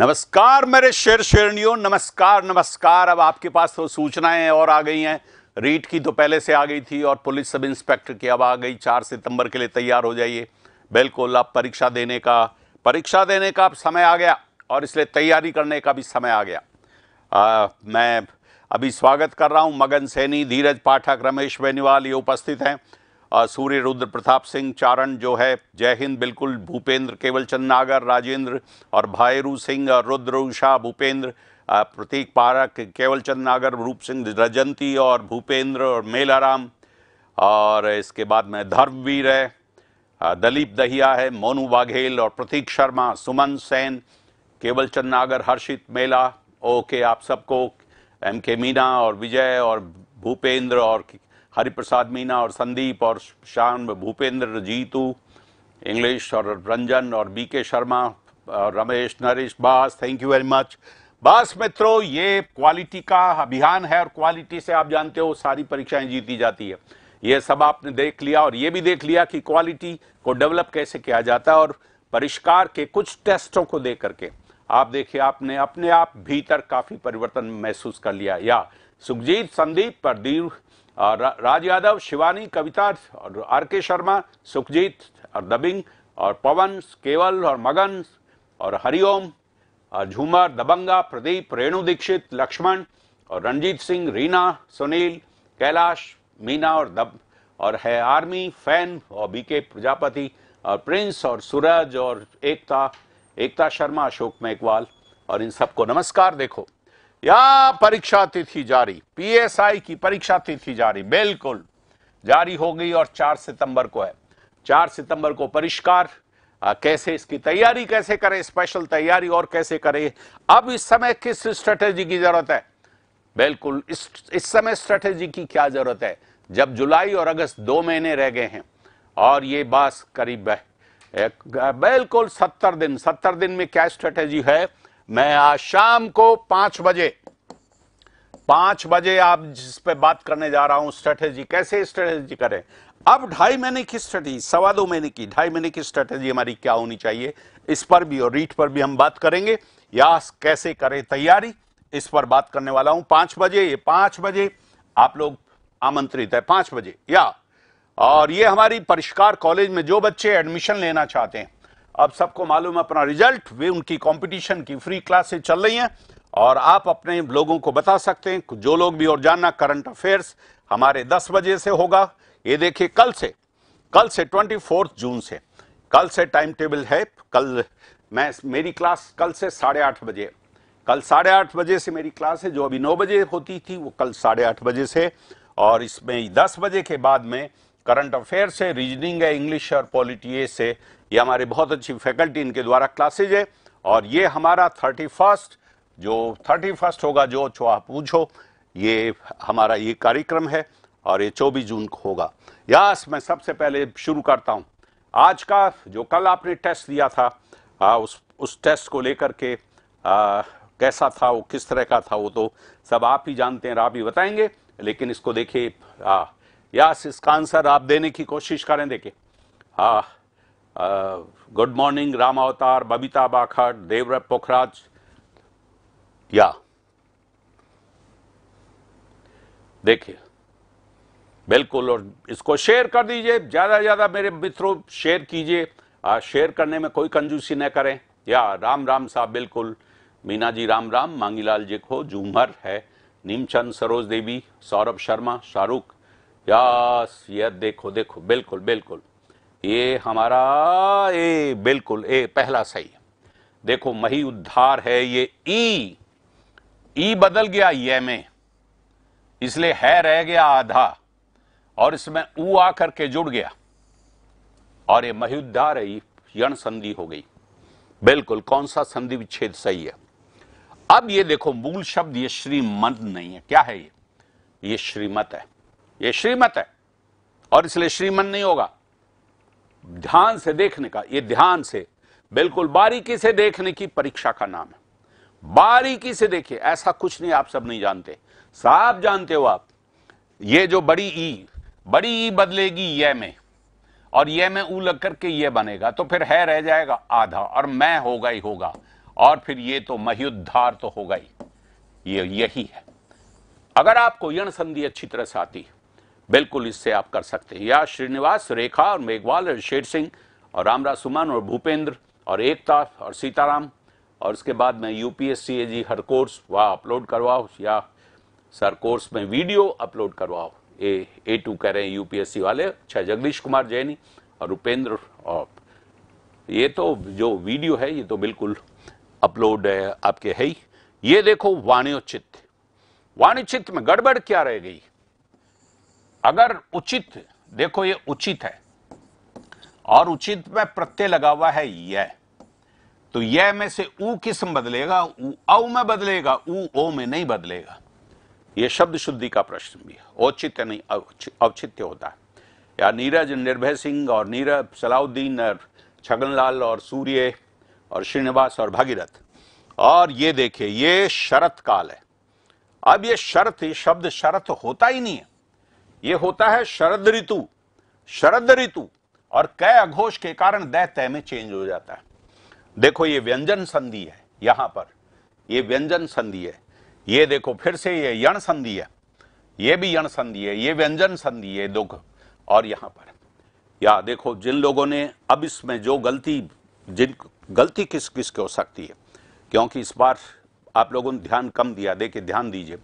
नमस्कार मेरे शेर शेरणियों नमस्कार नमस्कार अब आपके पास तो सूचनाएं और आ गई हैं रीट की तो पहले से आ गई थी और पुलिस सब इंस्पेक्टर की अब आ गई चार सितंबर के लिए तैयार हो जाइए बिल्कुल अब परीक्षा देने का परीक्षा देने का अब समय आ गया और इसलिए तैयारी करने का भी समय आ गया आ, मैं अभी स्वागत कर रहा हूँ मगन सैनी धीरज पाठक रमेश बेनीवाल ये उपस्थित हैं सूर्य रुद्र प्रताप सिंह चारण जो है जय हिंद बिल्कुल भूपेंद्र केवल चंद नागर राजेंद्र और भायरू सिंह रुद्र उषा भूपेंद्र प्रतीक पारक केवल चंद नागर रूप सिंह रजंती और भूपेंद्र और मेलाराम और इसके बाद में धर्मवीर है दलीप दहिया है मोनू वाघेल और प्रतीक शर्मा सुमन सेन केवल चंद नागर हर्षित मेला ओके आप सबको एम के मीना और विजय और भूपेंद्र और हरिप्रसाद मीना और संदीप और श्याम भूपेंद्र जीतू इंग्लिश और रंजन और बी के शर्मा और रमेश नरेश बास थैंक यू वेरी मच बस मित्रों ये क्वालिटी का अभियान है और क्वालिटी से आप जानते हो सारी परीक्षाएं जीती जाती है ये सब आपने देख लिया और ये भी देख लिया कि क्वालिटी को डेवलप कैसे किया जाता है और परिष्कार के कुछ टेस्टों को दे करके आप देखिए आपने अपने आप भीतर काफ़ी परिवर्तन महसूस कर लिया या सुखजीत संदीप प्रदीप रा, राज यादव शिवानी कविता और आर के शर्मा सुखजीत और दबिंग और पवन केवल और मगन और हरिओम और झूमर दबंगा प्रदीप रेणु दीक्षित लक्ष्मण और रणजीत सिंह रीना सुनील कैलाश मीना और दब और है आर्मी फैन और बीके प्रजापति और प्रिंस और सूरज और एकता एकता शर्मा अशोक मेघवाल और इन सबको नमस्कार देखो या परीक्षा तिथि जारी पीएसआई की परीक्षा तिथि जारी बिल्कुल जारी हो गई और 4 सितंबर को है 4 सितंबर को परिष्कार कैसे इसकी तैयारी कैसे करें स्पेशल तैयारी और कैसे करें अब इस समय किस स्ट्रेटेजी की जरूरत है बिल्कुल इस, इस समय स्ट्रेटेजी की क्या जरूरत है जब जुलाई और अगस्त दो महीने रह गए हैं और ये बात करीब बिल्कुल सत्तर दिन सत्तर दिन में क्या स्ट्रेटेजी है मैं आज शाम को पांच बजे पांच बजे आप जिस पे बात करने जा रहा हूं स्ट्रेटेजी कैसे स्ट्रेटेजी करें अब ढाई महीने की स्ट्रेटेजी सवा दो महीने की ढाई महीने की स्ट्रेटेजी हमारी क्या होनी चाहिए इस पर भी और रीट पर भी हम बात करेंगे या कैसे करें तैयारी इस पर बात करने वाला हूं पांच बजे ये पांच बजे आप लोग आमंत्रित है पांच बजे या और ये हमारी परिष्कार कॉलेज में जो बच्चे एडमिशन लेना चाहते हैं अब सबको मालूम है अपना रिजल्ट वे उनकी कंपटीशन की फ्री क्लासेस चल रही हैं और आप अपने लोगों को बता सकते हैं जो लोग भी और जानना करंट अफेयर्स हमारे 10 बजे से होगा ये देखिए कल से कल से 24 जून से कल से टाइम टेबल है कल मैं मेरी क्लास कल से साढ़े आठ बजे कल साढ़े आठ बजे से मेरी क्लास है जो अभी नौ बजे होती थी वो कल साढ़े आठ बजे से और इसमें दस बजे के बाद में करंट अफेयर से रीजनिंग है इंग्लिश और पॉलिटी से ये हमारे बहुत अच्छी फैकल्टी इनके द्वारा क्लासेज है और ये हमारा थर्टी फर्स्ट जो थर्टी फर्स्ट होगा जो छो आप पूछो ये हमारा ये कार्यक्रम है और ये चौबीस जून को होगा यास मैं सबसे पहले शुरू करता हूँ आज का जो कल आपने टेस्ट दिया था आ, उस उस टेस्ट को लेकर के आ, कैसा था वो किस तरह का था वो तो सब आप ही जानते हैं आप ही बताएंगे लेकिन इसको देखिए यास इसका आंसर आप देने की कोशिश करें देखिए हाँ गुड मॉर्निंग राम अवतार बबीता बाखट देवर पोखराज या देखिए बिल्कुल और इसको शेयर कर दीजिए ज़्यादा से ज़्यादा मेरे मित्रों शेयर कीजिए शेयर करने में कोई कंजूसी न करें या राम राम साहब बिल्कुल मीना जी राम राम मांगीलाल जी को झूमर है नीमचंद सरोज देवी सौरभ शर्मा शाहरुख या देखो देखो बिल्कुल बिल्कुल ये हमारा ए बिल्कुल ए पहला सही देखो मही उद्धार है ये ई ई बदल गया ये में इसलिए है रह गया आधा और इसमें ऊ आ करके जुड़ गया और ये मही उद्धार है यण संधि हो गई बिल्कुल कौन सा संधि विच्छेद सही है अब ये देखो मूल शब्द ये श्रीमंत नहीं है क्या है ये ये श्रीमत है ये श्रीमत है और इसलिए श्रीमंत नहीं होगा ध्यान से देखने का ये ध्यान से बिल्कुल बारीकी से देखने की परीक्षा का नाम है बारीकी से देखिए ऐसा कुछ नहीं आप सब नहीं जानते साफ जानते हो आप ये जो बड़ी ई बड़ी ई बदलेगी ये में और ये में ऊ लग करके ये बनेगा तो फिर है रह जाएगा आधा और मैं होगा ही होगा और फिर ये तो महुद्धार तो होगा ही ये यही है अगर आपको यण संधि अच्छी तरह से आती है बिल्कुल इससे आप कर सकते हैं या श्रीनिवास रेखा और मेघवाल और शेर सिंह और रामराज सुमन और भूपेंद्र और एकता और सीताराम और उसके बाद में यू पी एस सी हर कोर्स वह अपलोड करवाओ या सर कोर्स में वीडियो अपलोड करवाओ ए ए टू कह रहे हैं यूपीएससी वाले अच्छा जगदीश कुमार जैनी और उपेंद्र और ये तो जो वीडियो है ये तो बिल्कुल अपलोड है आपके है ही ये देखो वाणियों चित्त वाणी चित्त में गड़बड़ क्या रह गई अगर उचित देखो ये उचित है और उचित में प्रत्यय लगा हुआ है यह तो यह में से ऊ किस्म बदलेगा ऊ औ में बदलेगा ऊ ओ में नहीं बदलेगा यह शब्द शुद्धि का प्रश्न भी है औचित्य नहीं औचित्य होता है या नीरज निर्भय सिंह और नीरज सलाउद्दीन और छगनलाल और सूर्य और श्रीनिवास और भागीरथ और ये देखिए ये शरत काल है अब ये शरत शब्द शरत होता ही नहीं है ये होता है शरद ऋतु शरद ऋतु और कै अघोष के कारण दह तय में चेंज हो जाता है देखो ये व्यंजन संधि है यहां पर ये व्यंजन संधि है ये देखो फिर से ये यण संधि है ये भी यण संधि है ये व्यंजन संधि है दुख और यहां पर या देखो जिन लोगों ने अब इसमें जो गलती जिन गलती किस किस की हो सकती है क्योंकि इस बार आप लोगों ने ध्यान कम दिया देखिए ध्यान दीजिए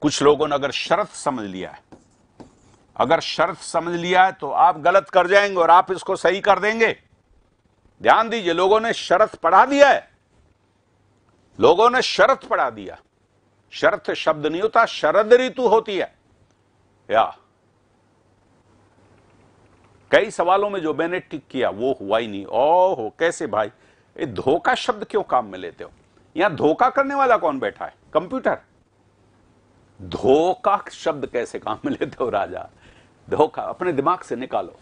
कुछ लोगों ने अगर शरत समझ लिया है अगर शर्त समझ लिया है तो आप गलत कर जाएंगे और आप इसको सही कर देंगे ध्यान दीजिए लोगों ने शर्त पढ़ा दिया है लोगों ने शरत पढ़ा दिया शर्त शब्द नहीं होता शरद ऋतु होती है या कई सवालों में जो मैंने टिक किया वो हुआ ही नहीं ओ हो कैसे भाई ये धोखा शब्द क्यों काम में लेते हो यहां धोखा करने वाला कौन बैठा है कंप्यूटर धोखा शब्द कैसे काम में लेते हो राजा धोखा अपने दिमाग से निकालो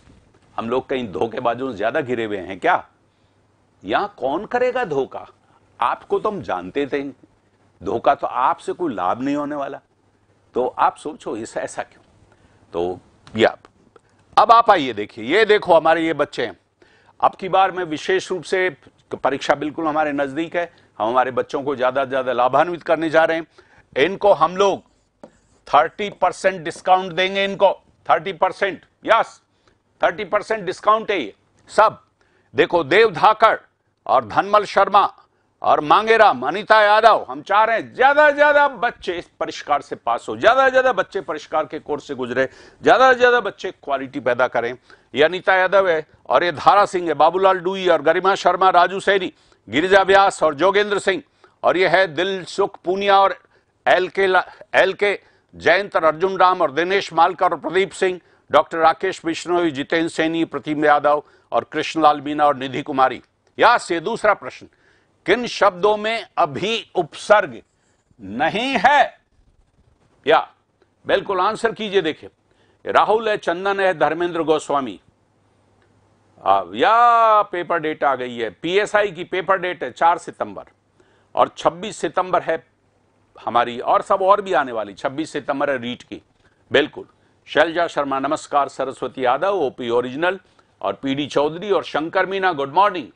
हम लोग कहीं धोखेबाजों ज्यादा घिरे हुए हैं क्या यहां कौन करेगा धोखा आपको तो हम जानते थे धोखा तो आपसे कोई लाभ नहीं होने वाला तो आप सोचो इस ऐसा क्यों तो या अब आप आइए देखिए ये देखो हमारे ये बच्चे हैं अब की बार में विशेष रूप से परीक्षा बिल्कुल हमारे नजदीक है हम हमारे बच्चों को ज्यादा से ज्यादा लाभान्वित करने जा रहे हैं इनको हम लोग थर्टी परसेंट डिस्काउंट देंगे इनको thirty percent yes thirty percent discount है ये सब देखो देव धाकड़ और धनमल शर्मा और मांगेराम अनिता यादव हम चाह रहे हैं ज्यादा ज्यादा बच्चे इस परिष्कार से पास हो ज्यादा ज्यादा बच्चे परिष्कार के कोर्स से गुजरे ज्यादा ज्यादा बच्चे क्वालिटी पैदा करें ये अनिता यादव है और ये धारा सिंह है बाबूलाल डूई और गरिमा शर्मा राजू सैनी गिरिजा व्यास और जोगेंद्र सिंह और ये है दिल सुख पूनिया और एल के एल के जयंत अर्जुन राम और दिनेश मालकर और प्रदीप सिंह डॉक्टर राकेश बिश्नोई जितेंद्र सैनी प्रतिम यादव और कृष्णलाल मीना और निधि कुमारी या से दूसरा प्रश्न किन शब्दों में अभी उपसर्ग नहीं है या बिल्कुल आंसर कीजिए देखिए राहुल है चंदन है धर्मेंद्र गोस्वामी या पेपर डेट आ गई है पीएसआई की पेपर डेट है चार सितंबर और 26 सितंबर है हमारी और सब और भी आने वाली 26 सितंबर है रीट की बिल्कुल शैलजा शर्मा नमस्कार सरस्वती यादव ओपी ओरिजिनल और पीडी चौधरी और शंकर मीना गुड मॉर्निंग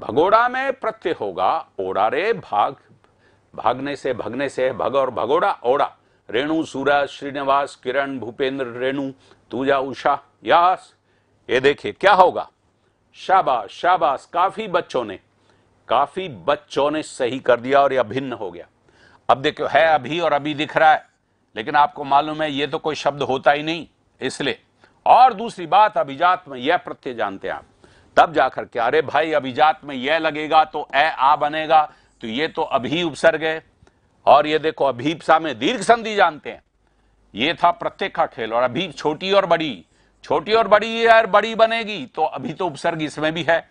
भगोड़ा में प्रत्यय होगा ओड़ा रे भाग भागने से भगने से भग और भगोड़ा ओड़ा रेणु सूरज श्रीनिवास किरण भूपेंद्र रेणु तूजा उषा यास ये देखिए क्या होगा शाबाश शाबाश काफी बच्चों ने काफी बच्चों ने सही कर दिया और यह भिन्न हो गया अब देखो है अभी और अभी दिख रहा है लेकिन आपको मालूम है ये तो कोई शब्द होता ही नहीं इसलिए और दूसरी बात अभिजात में यह प्रत्यय जानते हैं आप तब जाकर के अरे भाई अभिजात में यह लगेगा तो ए आ बनेगा तो ये तो अभी उपसर्ग है और ये देखो अभीपसा में दीर्घ संधि जानते हैं ये था प्रत्यय का खेल और अभी छोटी और बड़ी छोटी और बड़ी यार बड़ी बनेगी तो अभी तो उपसर्ग इसमें भी है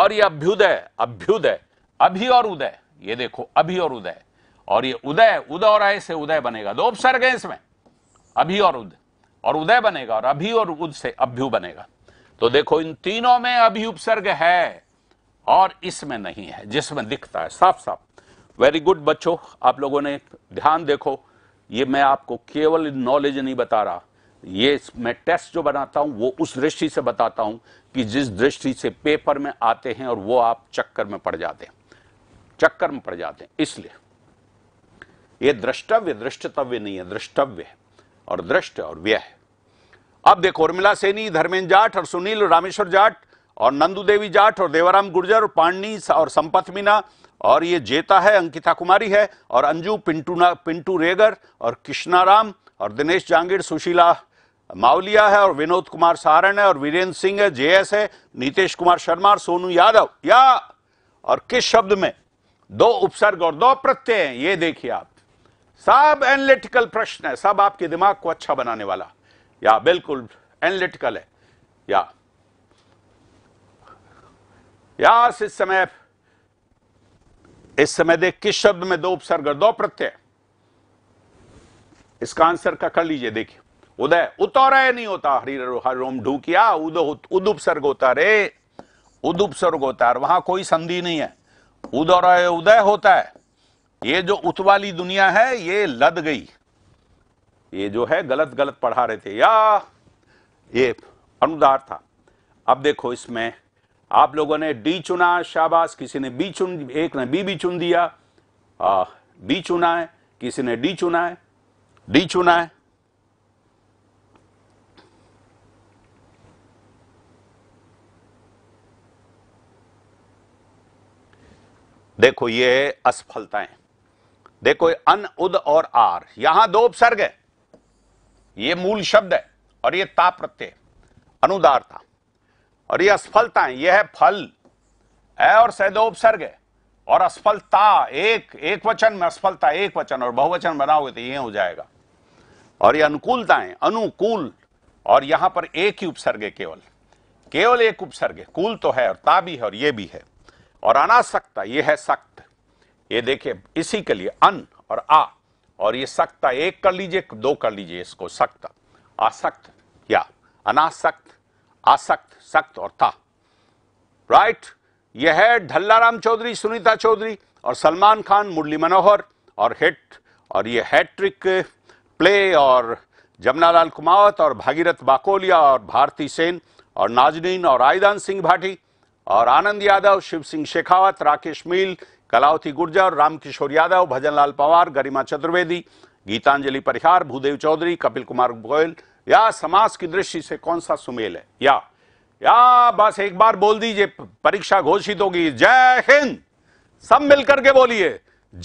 और ये अभ्युदय अभ्युदय अभी और उदय ये देखो अभी और उदय और ये उदय उदय और आय से उदय बनेगा दो उपसर्ग है इसमें अभी और उदय और उदय बनेगा और अभी और उद से अभ्यु बनेगा तो देखो इन तीनों में अभी उपसर्ग है और इसमें नहीं है जिसमें दिखता है साफ साफ वेरी गुड बच्चों आप लोगों ने ध्यान देखो ये मैं आपको केवल नॉलेज नहीं बता रहा ये मैं टेस्ट जो बनाता हूं वो उस दृष्टि से बताता हूं कि जिस दृष्टि से पेपर में आते हैं और वो आप चक्कर में पड़ जाते हैं चक्कर में पड़ जाते हैं इसलिए ये द्रष्टव्य दृष्टतव्य नहीं है दृष्टव्य है और दृष्ट और व्यय है अब देखो उर्मिला सेनी धर्मेंद्र जाट और सुनील रामेश्वर जाट और नंदू देवी जाट और देवाराम गुर्जर और पांडनी और संपत मीना और ये जेता है अंकिता कुमारी है और अंजू पिंटू पिंटू रेगर और कृष्णाराम और दिनेश जांगिड़ सुशीला मावलिया है और विनोद कुमार सारण है और वीरेंद्र सिंह है जेएस है नीतीश कुमार शर्मा और सोनू यादव या और किस शब्द में दो उपसर्ग और दो प्रत्यय हैं ये देखिए आप सब एनालिटिकल प्रश्न है सब आपके दिमाग को अच्छा बनाने वाला या बिल्कुल एनालिटिकल है या या इस समय इस समय देख किस शब्द में दो उपसर्ग दो प्रत्यय इसका आंसर का कर लीजिए देखिए उदय उतौरा नहीं होता हरि हरोम ढू किया उद उपसर्ग होता रे उद उपसर्ग होता है वहां कोई संधि नहीं है उदौरा उदय होता है ये जो उत वाली दुनिया है ये लद गई ये जो है गलत गलत पढ़ा रहे थे या ये अनुदार था अब देखो इसमें आप लोगों ने डी चुना शाबाश किसी ने बी चुन एक ने बी भी चुन दिया आ, बी चुना है किसी ने डी चुना है डी चुना है देखो ये असफलताएं देखो अन उद और आर यहां दो उपसर्ग है ये मूल शब्द है और ये ताप प्रत्यय अनुदारता और ये असफलता है यह है फल ए और सैदो उपसर्ग है और असफलता एक एक वचन में असफलता एक वचन और बहुवचन बनाओगे तो ये हो जाएगा और ये अनुकूलताएं अनुकूल और यहां पर एक ही उपसर्ग है केवल केवल एक उपसर्ग है कूल तो है और ता भी है और ये भी है और अनासक्ता यह है सख्त ये देखिए इसी के लिए अन और आ और ये सख्ता एक कर लीजिए दो कर लीजिए इसको सख्त असक्त या अनासक्त आसक्त सख्त और था राइट यह है ढल्लाराम चौधरी सुनीता चौधरी और सलमान खान मुरली मनोहर और हिट और ये हैट्रिक प्ले और लाल कुमावत और भागीरथ बाकोलिया और भारती सेन और नाजनीन और आयदान सिंह भाटी और आनंद यादव शिव सिंह शेखावत राकेश मील कलावती गुर्जर रामकिशोर यादव भजनलाल पवार गरिमा चतुर्वेदी गीतांजलि परिहार भूदेव चौधरी कपिल कुमार गोयल या समाज की दृष्टि से कौन सा सुमेल है या या बस एक बार बोल दीजिए परीक्षा घोषित होगी जय हिंद सब मिलकर के बोलिए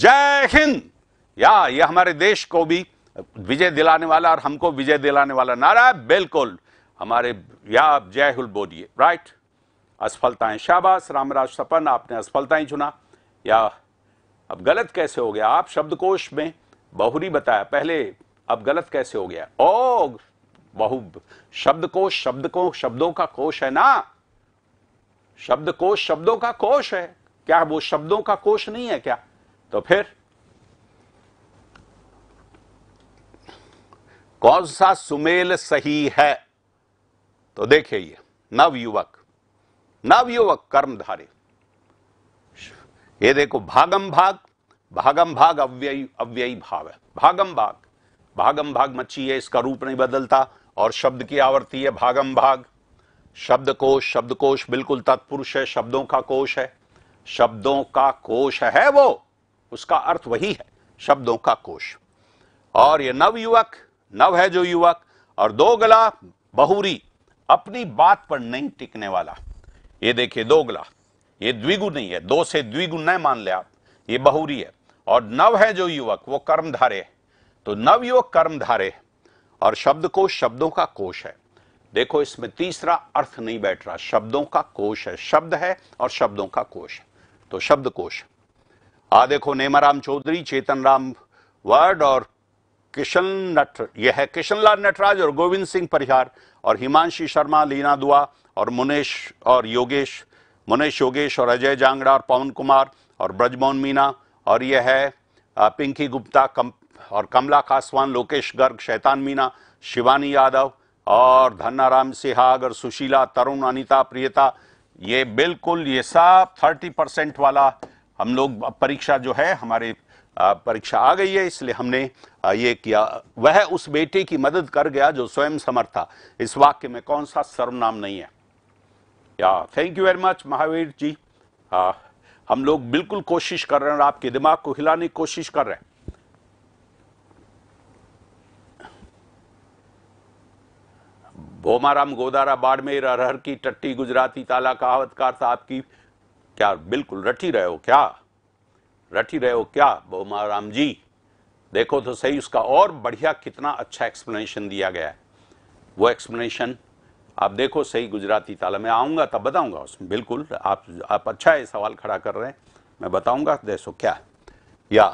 जय हिंद या ये हमारे देश को भी विजय दिलाने वाला और हमको विजय दिलाने वाला नारा है बिल्कुल हमारे या जय हुल बोलिए राइट असफलताएं शाबाश रामराज सपन आपने असफलताएं चुना या अब गलत कैसे हो गया आप शब्दकोश में बहुरी बताया पहले अब गलत कैसे हो गया ओ बहु शब्दकोश शब्द को शब्दों का कोश है ना शब्दकोश शब्दों का कोश है क्या वो शब्दों का कोश नहीं है क्या तो फिर कौन सा सुमेल सही है तो देखिए ये नवयुवक नवयुवक कर्मधारी ये देखो भागम भाग भागम भाग अव्ययी अव्ययी भाव है भागम भाग भागम भाग मच्छी है इसका रूप नहीं बदलता और शब्द की आवर्ती है भागम भाग शब्द कोश शब्द कोश बिल्कुल तत्पुरुष है शब्दों का कोश है शब्दों का कोश है वो उसका अर्थ वही है शब्दों का कोश और ये नव युवक नव है जो युवक और दो गला बहुरी अपनी बात पर नहीं टिकने वाला ये देखिए दो गला ये नहीं है दो से द्विगुण न मान ले आप ये बहुरी है और नव है जो युवक वो कर्मधारे है तो नव युवक कर्मधारे है और शब्द को शब्दों का कोश है देखो इसमें तीसरा अर्थ नहीं बैठ रहा शब्दों का कोश है शब्द है और शब्दों का कोश है तो शब्द कोश आ देखो नेमाराम चौधरी चेतन राम वर्ड और किशन नट यह है किशनलाल नटराज और गोविंद सिंह परिहार और हिमांशी शर्मा लीना दुआ और मुनेश और योगेश मुनेश योगेश और अजय जांगड़ा और पवन कुमार और ब्रजमोहन मीना और यह है पिंकी गुप्ता कम और कमला कासवान लोकेश गर्ग शैतान मीना शिवानी यादव और धन्नाराम सिहाग और सुशीला तरुण अनिता प्रियता ये बिल्कुल ये सब थर्टी परसेंट वाला हम लोग परीक्षा जो है हमारे परीक्षा आ गई है इसलिए हमने ये किया वह उस बेटे की मदद कर गया जो स्वयं समर्थ था इस वाक्य में कौन सा सर्वनाम नहीं है या thank you very much Mahavir ji आ, हम लोग बिल्कुल कोशिश कर रहे हैं और आपके दिमाग को हिलाने की कोशिश कर रहे हैं भोमाराम गोदारा बाड़मेर अरहर की टट्टी गुजराती ताला कहावतकार साहब की क्या बिल्कुल रटी रहे हो क्या रटी रहे हो क्या भोमाराम जी देखो तो सही उसका और बढ़िया कितना अच्छा एक्सप्लेनेशन दिया गया है वो एक्सप्लेनेशन आप देखो सही गुजराती ताला मैं आऊँगा तब बताऊँगा उसमें बिल्कुल आप आप अच्छा है सवाल खड़ा कर रहे हैं मैं बताऊँगा देसो क्या या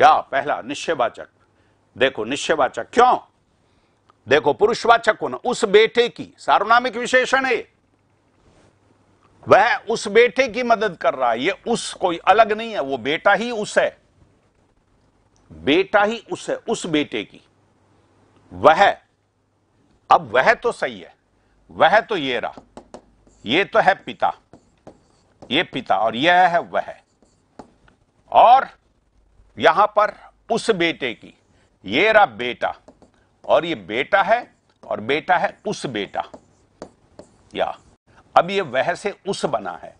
या पहला निश्चयवाचक देखो निश्चयवाचक क्यों देखो पुरुषवाचक को ना उस बेटे की सार्वनामिक विशेषण है वह उस बेटे की मदद कर रहा है ये उस कोई अलग नहीं है वो बेटा ही उस है बेटा ही उस है उस बेटे की वह अब वह तो सही है वह तो ये रहा ये तो है पिता ये पिता और यह है वह और यहां पर उस बेटे की ये रहा बेटा और ये बेटा है और बेटा है उस बेटा या अब ये वह से उस बना है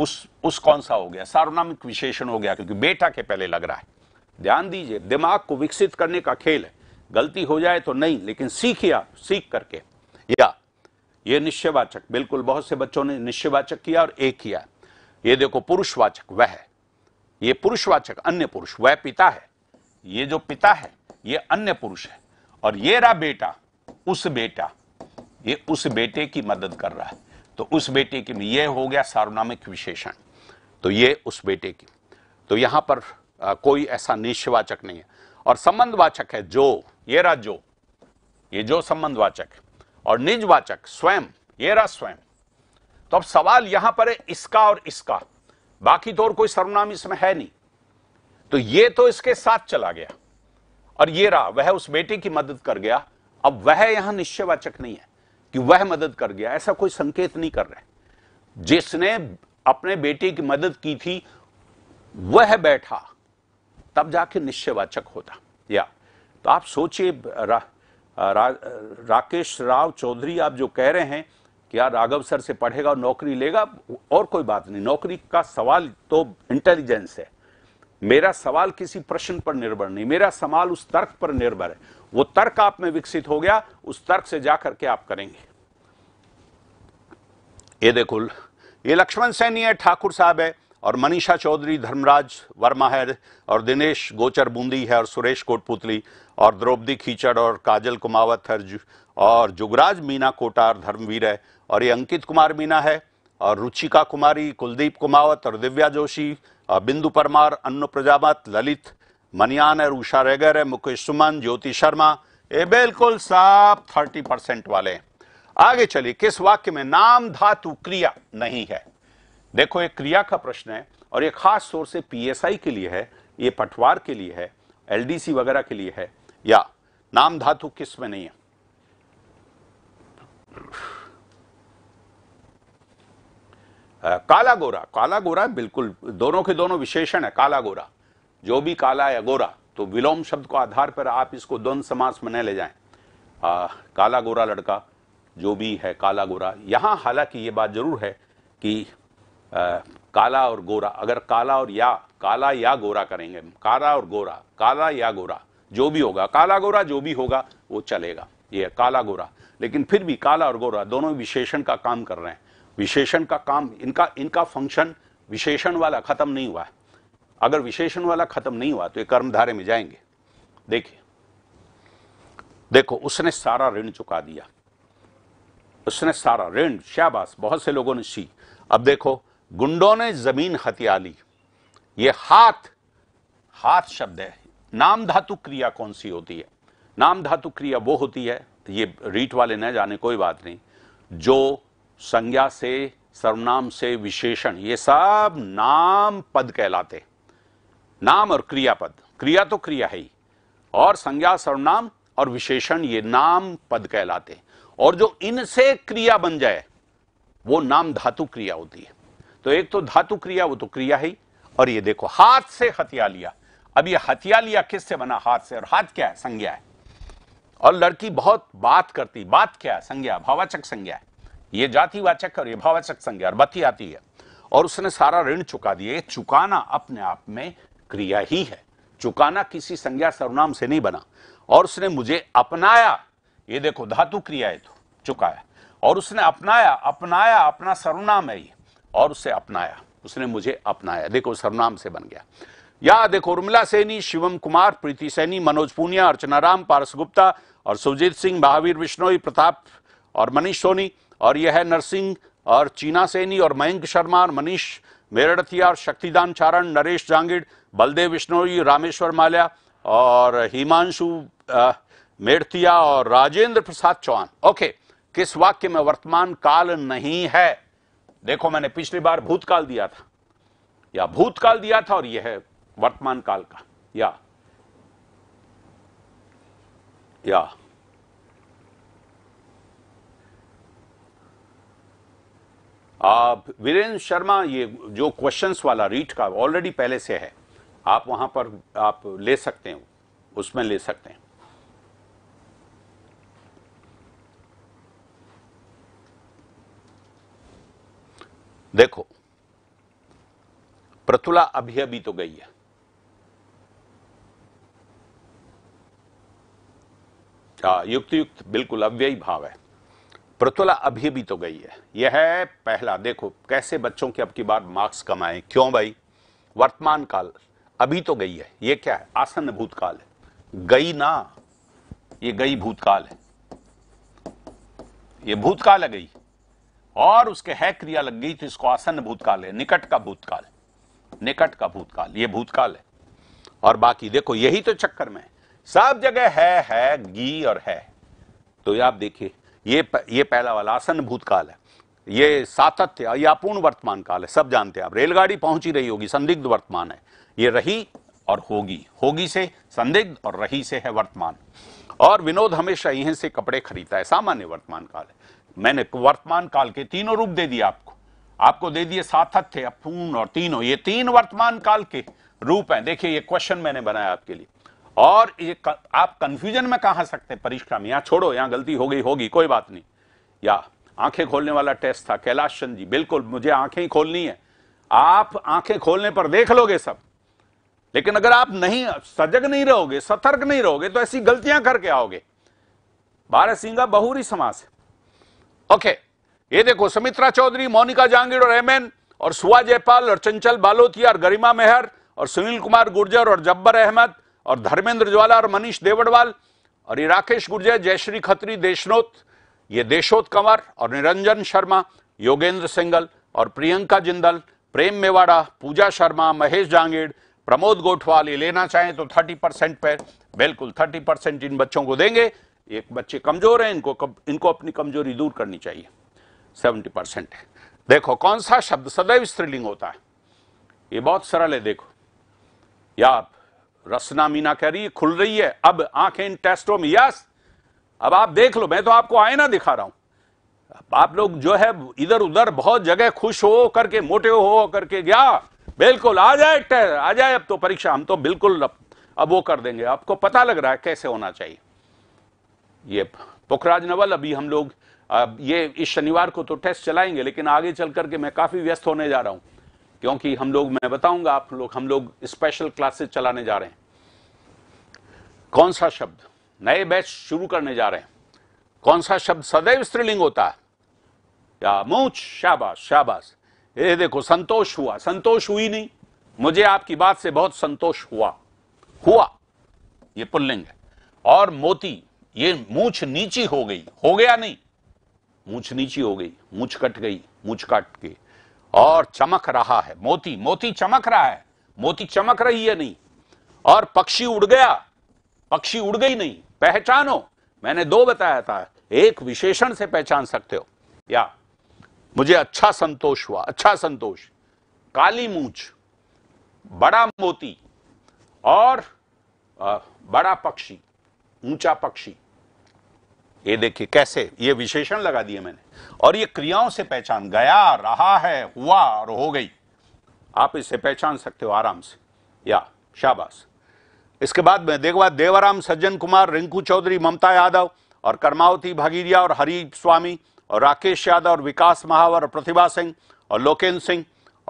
उस उस कौन सा हो गया सार्वनामिक विशेषण हो गया क्योंकि बेटा के पहले लग रहा है ध्यान दीजिए दिमाग को विकसित करने का खेल है गलती हो जाए तो नहीं लेकिन सीखिया सीख करके या ये निश्चयवाचक बिल्कुल बहुत से बच्चों ने निश्चयवाचक किया और एक किया ये देखो पुरुषवाचक वह है ये पुरुषवाचक अन्य पुरुष वह पिता है ये जो पिता है ये अन्य पुरुष है और ये रहा बेटा उस बेटा ये उस बेटे की मदद कर रहा है तो उस बेटे की ये हो गया सार्वनामिक विशेषण तो ये उस बेटे की तो यहां पर आ, कोई ऐसा निश्चयवाचक नहीं है और संबंधवाचक है जो ये रहा जो ये जो संबंधवाचक और निजवाचक स्वयं ये रहा स्वयं तो अब सवाल यहां पर है इसका और इसका बाकी तो और कोई सर्वनाम इसमें है नहीं तो ये तो इसके साथ चला गया और ये रहा वह उस बेटे की मदद कर गया अब वह यहां निश्चयवाचक नहीं है कि वह मदद कर गया ऐसा कोई संकेत नहीं कर रहे जिसने अपने बेटे की मदद की थी वह बैठा तब जाके निश्चयवाचक होता या तो आप सोचिए रा, रा, राकेश राव चौधरी आप जो कह रहे हैं कि यार राघव सर से पढ़ेगा और नौकरी लेगा और कोई बात नहीं नौकरी का सवाल तो इंटेलिजेंस है मेरा सवाल किसी प्रश्न पर निर्भर नहीं मेरा सवाल उस तर्क पर निर्भर है वो तर्क आप में विकसित हो गया उस तर्क से जाकर के आप करेंगे ये देखो ये लक्ष्मण सैनी है ठाकुर साहब है और मनीषा चौधरी धर्मराज वर्मा है और दिनेश गोचर बूंदी है और सुरेश कोटपुतली और द्रौपदी खीचड़ और काजल कुमावत है और जुगराज मीना कोटार धर्मवीर है और ये अंकित कुमार मीना है और रुचिका कुमारी कुलदीप कुमावत और दिव्या जोशी और बिंदु परमार अन्नु प्रजावत ललित मनियान है उषा रेगर है मुकेश सुमन ज्योति शर्मा ये बिल्कुल साफ थर्टी परसेंट वाले हैं आगे चलिए किस वाक्य में नाम धातु क्रिया नहीं है देखो एक क्रिया का प्रश्न है और ये खास तौर से पीएसआई के लिए है ये पटवार के लिए है एलडीसी वगैरह के लिए है या नाम धातु किस में नहीं है काला गोरा काला गोरा बिल्कुल दोनों के दोनों विशेषण है काला गोरा जो भी काला या गोरा तो विलोम शब्द को आधार पर आप इसको द्वंद समास में न ले जाए आ, काला गोरा लड़का जो भी है काला गोरा यहां हालांकि ये बात जरूर है कि आ, काला और गोरा अगर काला और या काला या गोरा करेंगे काला और गोरा काला या गोरा जो भी होगा काला गोरा जो भी होगा वो चलेगा ये काला गोरा लेकिन फिर भी काला और गोरा दोनों विशेषण का काम कर रहे हैं विशेषण का काम इनका इनका फंक्शन विशेषण वाला ख़त्म नहीं हुआ है अगर विशेषण वाला ख़त्म नहीं हुआ तो ये कर्मधारे में जाएंगे देखिए देखो उसने सारा ऋण चुका दिया उसने सारा ऋण शाबाश बहुत से लोगों ने सी अब देखो गुंडों ने जमीन हथिया ली ये हाथ हाथ शब्द है नाम धातु क्रिया कौन सी होती है नाम धातु क्रिया वो होती है ये रीट वाले न जाने कोई बात नहीं जो संज्ञा से सर्वनाम से विशेषण ये सब नाम पद कहलाते नाम और क्रियापद क्रिया तो क्रिया है ही और संज्ञा सर्वनाम और विशेषण ये नाम पद कहलाते और जो इनसे क्रिया बन जाए वो नाम धातु क्रिया होती है तो एक तो धातु क्रिया वो तो क्रिया ही और ये देखो हाथ से हथिया लिया अब ये हथिया लिया किससे बना हाथ से और हाथ क्या है संज्ञा है और लड़की बहुत बात करती बात क्या है संज्ञा भावाचक संज्ञा है ये जातिवाचक और ये भावाचक संज्ञा और बत्ती आती है और उसने सारा ऋण चुका दिए चुकाना अपने आप में क्रिया ही है चुकाना किसी संज्ञा सर्वनाम से नहीं बना और उसने मुझे अपनाया ये देखो धातु क्रिया है तो चुकाया और उसने अपनाया अपनाया अपना सर्वनाम है ये और उसे अपनाया उसने मुझे अपनाया देखो सरनाम से बन गया या देखो उर्मिला सैनी शिवम कुमार प्रीति सैनी मनोज पूनिया अर्चना राम पारस गुप्ता और सुजीत सिंह महावीर विष्णोई प्रताप और मनीष सोनी और यह है नरसिंह और चीना सैनी और मयंक शर्मा और मनीष मेरठिया और शक्तिदान चारण नरेश जांगिड़ बलदेव विष्णोई रामेश्वर माल्या और हिमांशु मेड़तिया और राजेंद्र प्रसाद चौहान ओके किस वाक्य में वर्तमान काल नहीं है देखो मैंने पिछली बार भूतकाल दिया था या भूतकाल दिया था और यह है वर्तमान काल का या या आप वीरेंद्र शर्मा ये जो क्वेश्चंस वाला रीट का ऑलरेडी पहले से है आप वहां पर आप ले सकते हो उसमें ले सकते हैं देखो प्रतुला अभी अभी तो गई है आ, हाँ, युक्त युक्त बिल्कुल अव्ययी भाव है प्रतुला अभी भी तो गई है यह है पहला देखो कैसे बच्चों के अब की बार मार्क्स कमाए क्यों भाई वर्तमान काल अभी तो गई है यह क्या है आसन्न भूतकाल है गई ना ये गई भूतकाल है यह भूतकाल है गई और उसके है क्रिया लग गई तो इसको आसन्न भूतकाल है निकट का भूतकाल निकट का भूतकाल ये भूतकाल है और बाकी देखो यही तो चक्कर में सब जगह है है गी और है तो ये आप देखिए ये ये पहला वाला आसन भूतकाल है ये सातत्य या पूर्ण वर्तमान काल है सब जानते हैं आप रेलगाड़ी पहुंची रही होगी संदिग्ध वर्तमान है ये रही और होगी होगी से संदिग्ध और रही से है वर्तमान और विनोद हमेशा यहीं से कपड़े खरीदता है सामान्य वर्तमान काल है मैंने वर्तमान काल के तीनों रूप दे दिए आपको आपको दे दिए सात तथ्य अपूर्ण और तीनों ये तीन वर्तमान काल के रूप हैं देखिए ये क्वेश्चन मैंने बनाया आपके लिए और ये आप कंफ्यूजन में कहा सकते परीक्षा में यहां छोड़ो यहां गलती हो गई होगी कोई बात नहीं या आंखें खोलने वाला टेस्ट था कैलाश चंद जी बिल्कुल मुझे आंखें ही खोलनी है आप आंखें खोलने पर देख लोगे सब लेकिन अगर आप नहीं सजग नहीं रहोगे सतर्क नहीं रहोगे तो ऐसी गलतियां करके आओगे बारह सिंगा बहुरी समाज है ओके ये देखो सुमित्रा चौधरी मोनिका जांगीड और एमएन और सुहा जयपाल और चंचल बालोतिया और गरिमा मेहर और सुनील कुमार गुर्जर और जब्बर अहमद और धर्मेंद्र ज्वाला और मनीष देवड़वाल और ये राकेश गुर्जर जयश्री खत्री देशनोत ये देशोत कंवर और निरंजन शर्मा योगेंद्र सिंगल और प्रियंका जिंदल प्रेम मेवाड़ा पूजा शर्मा महेश जांगीड प्रमोद गोठवाल ये लेना चाहें तो थर्टी परसेंट पर बिल्कुल थर्टी परसेंट इन बच्चों को देंगे एक बच्चे कमज़ोर हैं इनको कम, इनको अपनी कमज़ोरी दूर करनी चाहिए सेवेंटी परसेंट है देखो कौन सा शब्द सदैव स्त्रीलिंग होता है ये बहुत सरल है देखो या आप रसना मीना कह रही है खुल रही है अब आंखें इन टेस्टों में यस अब आप देख लो मैं तो आपको आईना दिखा रहा हूं आप लोग जो है इधर उधर बहुत जगह खुश हो करके मोटे हो करके गया बिल्कुल आ जाए आ जाए अब तो परीक्षा हम तो बिल्कुल अब वो कर देंगे आपको पता लग रहा है कैसे होना चाहिए ये पोखराज नवल अभी हम लोग ये इस शनिवार को तो टेस्ट चलाएंगे लेकिन आगे चल करके मैं काफ़ी व्यस्त होने जा रहा हूं क्योंकि हम लोग मैं बताऊंगा आप लोग हम लोग स्पेशल क्लासेस चलाने जा रहे हैं कौन सा शब्द नए बैच शुरू करने जा रहे हैं कौन सा शब्द सदैव स्त्रीलिंग होता है या मूछ शाबाश शाबाश ये देखो संतोष हुआ संतोष हुई नहीं मुझे आपकी बात से बहुत संतोष हुआ हुआ ये पुल्लिंग है और मोती ये मूछ नीची हो गई हो गया नहीं मूछ नीची हो गई मूछ कट गई मूछ कट के और चमक रहा है मोती मोती चमक रहा है मोती चमक रही है नहीं और पक्षी उड़ गया पक्षी उड़ गई नहीं पहचानो मैंने दो बताया था एक विशेषण से पहचान सकते हो या मुझे अच्छा संतोष हुआ अच्छा संतोष काली मूछ बड़ा मोती और बड़ा पक्षी ऊंचा पक्षी ये देखिए कैसे ये विशेषण लगा दिए मैंने और ये क्रियाओं से पहचान गया रहा है हुआ और हो गई आप इसे पहचान सकते हो आराम से या शाबाश इसके बाद में देखवा देवाराम सज्जन कुमार रिंकू चौधरी ममता यादव और कर्मावती भागीरिया और हरी स्वामी और राकेश यादव और विकास महावर प्रतिभा सिंह और लोकेन्द्र सिंह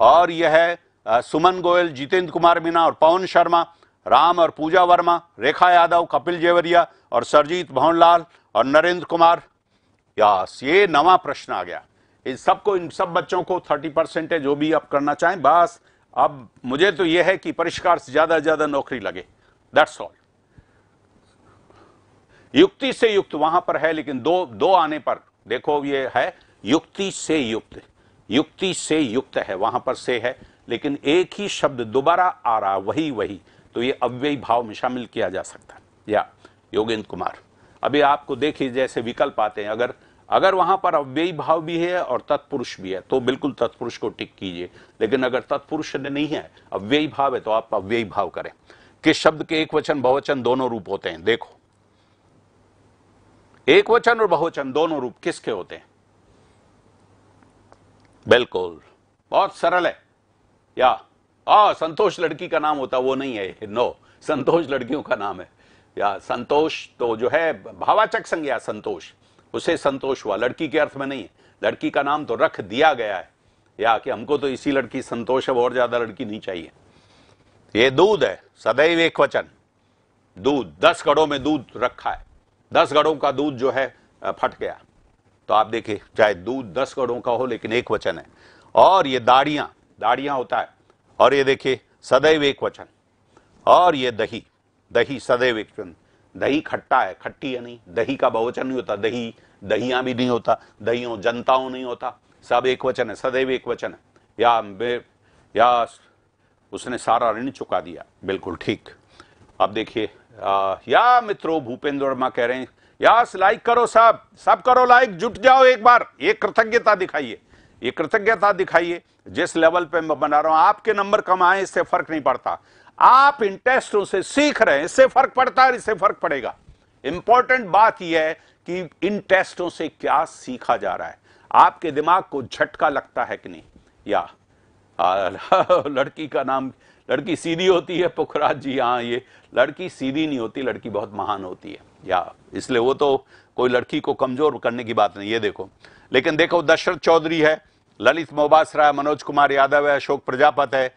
और यह है सुमन गोयल जितेंद्र कुमार मीना और पवन शर्मा राम और पूजा वर्मा रेखा यादव कपिल जेवरिया और सरजीत भवनलाल और नरेंद्र कुमार यास ये नवा प्रश्न आ गया इन सबको इन सब बच्चों को थर्टी परसेंट है जो भी आप करना चाहें बस अब मुझे तो यह है कि परिष्कार से ज्यादा से ज्यादा नौकरी लगे दैट्स ऑल युक्ति से युक्त वहां पर है लेकिन दो दो आने पर देखो ये है युक्ति से युक्त युक्ति से युक्त है वहां पर से है लेकिन एक ही शब्द दोबारा आ रहा वही वही तो ये अव्ययी भाव में शामिल किया जा सकता है या योगेंद्र कुमार अभी आपको देखिए जैसे विकल्प आते हैं अगर अगर वहां पर अव्ययी भाव भी है और तत्पुरुष भी है तो बिल्कुल तत्पुरुष को टिक कीजिए लेकिन अगर तत्पुरुष नहीं है अव्ययी भाव है तो आप अव्ययी भाव करें किस शब्द के एक वचन बहुवचन दोनों रूप होते हैं देखो एक वचन और बहुवचन दोनों रूप किसके होते हैं बिल्कुल बहुत सरल है या आ संतोष लड़की का नाम होता वो नहीं है नो संतोष लड़कियों का नाम है या संतोष तो जो है भावाचक संज्ञा संतोष उसे संतोष हुआ लड़की के अर्थ में नहीं है लड़की का नाम तो रख दिया गया है या कि हमको तो इसी लड़की संतोष अब और ज्यादा लड़की नहीं चाहिए ये दूध है सदैव एक वचन दूध दस घड़ों में दूध रखा है दस घड़ों का दूध जो है फट गया तो आप देखिए चाहे दूध दस घड़ों का हो लेकिन एक वचन है और ये दाढ़ियां दाढ़ियां होता है और ये देखिए सदैव एक वचन और ये दही दही सदैव एक वचन दही खट्टा है खट्टी है नहीं दही का बहुवचन नहीं होता दही दहिया भी नहीं होता दहियों जनताओं नहीं होता सब एक वचन है सदैव एक वचन है या या उसने सारा ऋण चुका दिया बिल्कुल ठीक अब देखिए या मित्रों भूपेंद्र वर्मा कह रहे हैं या लाइक करो सब सब करो लाइक जुट जाओ एक बार ये कृतज्ञता दिखाइए ये कृतज्ञता दिखाइए जिस लेवल पे मैं बना रहा हूं आपके नंबर कम आए इससे फर्क नहीं पड़ता आप टेस्टों से सीख रहे हैं इससे फर्क पड़ता है इससे फर्क पड़ेगा इंपॉर्टेंट बात यह है कि इन टेस्टों से क्या सीखा जा रहा है आपके दिमाग को झटका लगता है कि नहीं या आ, लड़की का नाम लड़की सीधी होती है पुखराज जी हाँ ये लड़की सीधी नहीं होती लड़की बहुत महान होती है या इसलिए वो तो कोई लड़की को कमजोर करने की बात नहीं ये देखो लेकिन देखो दशरथ चौधरी है ललित मोबासरा है मनोज कुमार यादव है अशोक प्रजापत है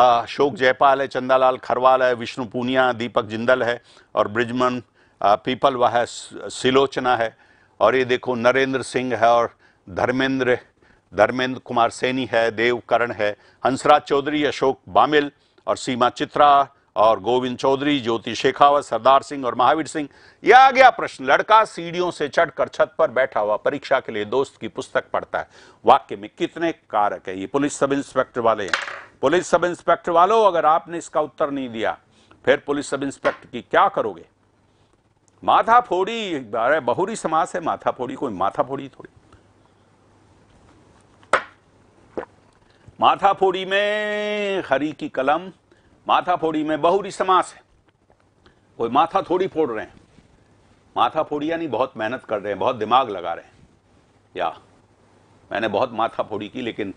अशोक जयपाल है चंदालाल खरवाल है विष्णु पूनिया दीपक जिंदल है और ब्रिजमन पीपलवा है सिलोचना है और ये देखो नरेंद्र सिंह है और धर्मेंद्र धर्मेंद्र कुमार सैनी है देवकरण है हंसराज चौधरी अशोक बामिल और सीमा चित्रा और गोविंद चौधरी ज्योति शेखावत सरदार सिंह और महावीर सिंह यह आ गया प्रश्न लड़का सीढ़ियों से चढ़कर छत पर बैठा हुआ परीक्षा के लिए दोस्त की पुस्तक पढ़ता है वाक्य में कितने कारक है ये पुलिस सब इंस्पेक्टर वाले हैं पुलिस सब इंस्पेक्टर वालों अगर आपने इसका उत्तर नहीं दिया फिर पुलिस सब इंस्पेक्टर की क्या करोगे माथा फोड़ी अरे बहुरी समाज है माथा फोड़ी कोई माथा फोड़ी थोड़ी माथाफोड़ी में हरी की कलम माथा फोड़ी में बहुरी समास है कोई माथा थोड़ी फोड़ रहे हैं माथा फोड़ी यानी बहुत मेहनत कर रहे हैं बहुत दिमाग लगा रहे हैं या मैंने बहुत माथा फोड़ी की लेकिन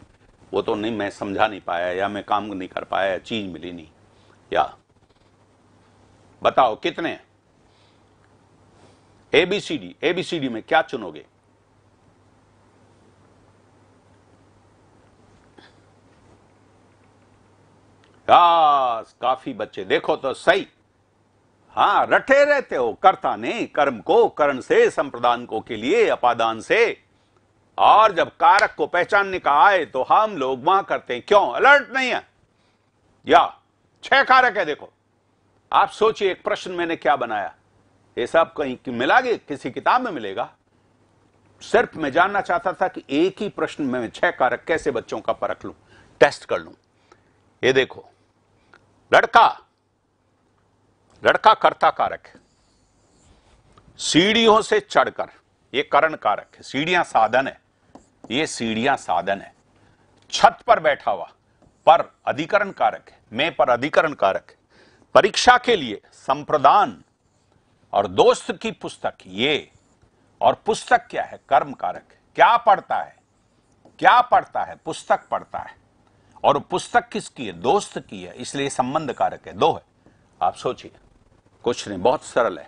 वो तो नहीं मैं समझा नहीं पाया या मैं काम नहीं कर पाया चीज मिली नहीं या बताओ कितने एबीसीडी एबीसीडी में क्या चुनोगे आस काफी बच्चे देखो तो सही हाँ रटे रहते हो कर्ता ने कर्म को करण से संप्रदान को के लिए अपादान से और जब कारक को पहचानने का आए तो हम लोग वहां करते हैं क्यों अलर्ट नहीं है या छह कारक है देखो आप सोचिए एक प्रश्न मैंने क्या बनाया ये सब कहीं मिला गए किसी किताब में मिलेगा सिर्फ मैं जानना चाहता था कि एक ही प्रश्न में छह कारक कैसे बच्चों का परख लू टेस्ट कर लू ये देखो लड़का लड़का कर्ता कारक है सीढ़ियों से चढ़कर ये करण कारक है सीढ़ियां साधन है ये सीढ़ियां साधन है छत पर बैठा हुआ पर अधिकरण कारक है मैं पर अधिकरण कारक है परीक्षा के लिए संप्रदान और दोस्त की पुस्तक ये और पुस्तक क्या है कर्म कारक क्या पढ़ता है क्या पढ़ता है पुस्तक पढ़ता है और पुस्तक किसकी है दोस्त की है इसलिए संबंध कारक है दो है आप सोचिए कुछ नहीं बहुत सरल है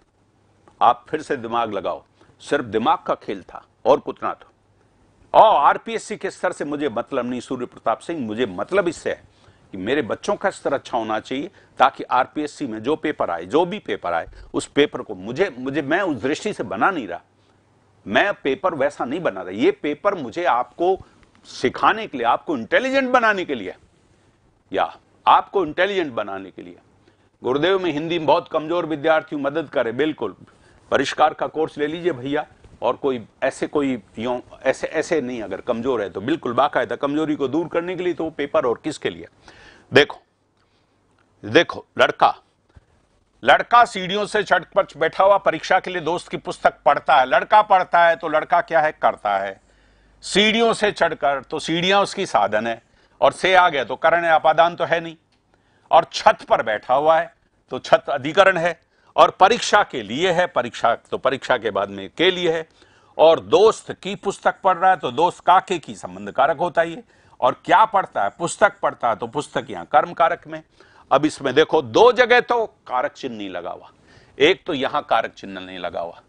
आप फिर से दिमाग लगाओ सिर्फ दिमाग का खेल था और कुतना तो और आरपीएससी के स्तर से मुझे मतलब नहीं सूर्य प्रताप सिंह मुझे मतलब इससे है कि मेरे बच्चों का स्तर अच्छा होना चाहिए ताकि आरपीएससी में जो पेपर आए जो भी पेपर आए उस पेपर को मुझे मुझे मैं उस दृष्टि से बना नहीं रहा मैं पेपर वैसा नहीं बना रहा ये पेपर मुझे आपको सिखाने के लिए आपको इंटेलिजेंट बनाने के लिए या आपको इंटेलिजेंट बनाने के लिए गुरुदेव में हिंदी में बहुत कमजोर विद्यार्थी मदद करे बिल्कुल परिष्कार का कोर्स ले लीजिए भैया और कोई ऐसे कोई यों ऐसे ऐसे नहीं अगर कमजोर है तो बिल्कुल बाकायदा कमजोरी को दूर करने के लिए तो पेपर और किसके लिए देखो देखो लड़का लड़का सीढ़ियों से छठ पर बैठा हुआ परीक्षा के लिए दोस्त की पुस्तक पढ़ता है लड़का पढ़ता है तो लड़का क्या है करता है सीढ़ियों से चढ़कर तो सीढ़ियां उसकी साधन है और से आ गया तो करण आपादान तो है नहीं और छत पर बैठा हुआ है तो छत अधिकरण है और परीक्षा के लिए है परीक्षा तो परीक्षा के बाद में के लिए है और दोस्त की पुस्तक पढ़ रहा है तो दोस्त काके की संबंध कारक होता ही है और क्या पढ़ता है पुस्तक पढ़ता है तो पुस्तक यहां कर्म कारक में अब इसमें देखो दो जगह तो कारक चिन्ह नहीं लगा हुआ एक तो यहां कारक चिन्ह नहीं लगा हुआ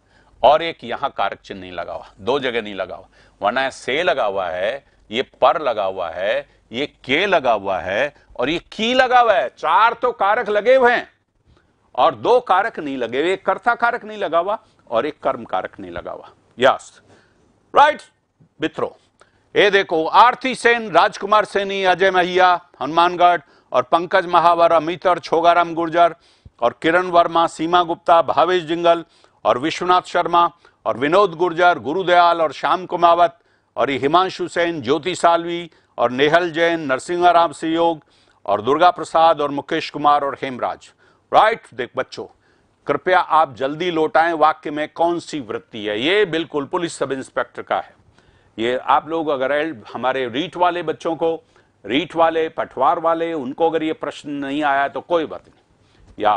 और एक यहां कारक चिन्ह नहीं लगा हुआ दो जगह नहीं लगा हुआ वरना से लगा हुआ है ये पर लगा हुआ है ये के लगा हुआ है और ये की लगा हुआ है चार तो कारक लगे हुए हैं और दो कारक नहीं लगे हुए एक कर्ता कारक नहीं लगा हुआ और एक कर्म कारक नहीं लगा हुआ यस राइट मित्रों ये देखो आरती सेन राजकुमार सेनी अजय महिया हनुमानगढ़ और पंकज महावर अमित और छोगाराम गुर्जर और किरण वर्मा सीमा गुप्ता भावेश जिंगल और विश्वनाथ शर्मा और विनोद गुर्जर गुरुदयाल और श्याम कुमावत और ये हिमांशु सेन ज्योति सालवी और नेहल जैन नरसिंह राम सहयोग और दुर्गा प्रसाद और मुकेश कुमार और हेमराज राइट देख बच्चों कृपया आप जल्दी लौटाएं वाक्य में कौन सी वृत्ति है ये बिल्कुल पुलिस सब इंस्पेक्टर का है ये आप लोग अगर हमारे रीट वाले बच्चों को रीट वाले पठवार वाले उनको अगर ये प्रश्न नहीं आया तो कोई बात नहीं या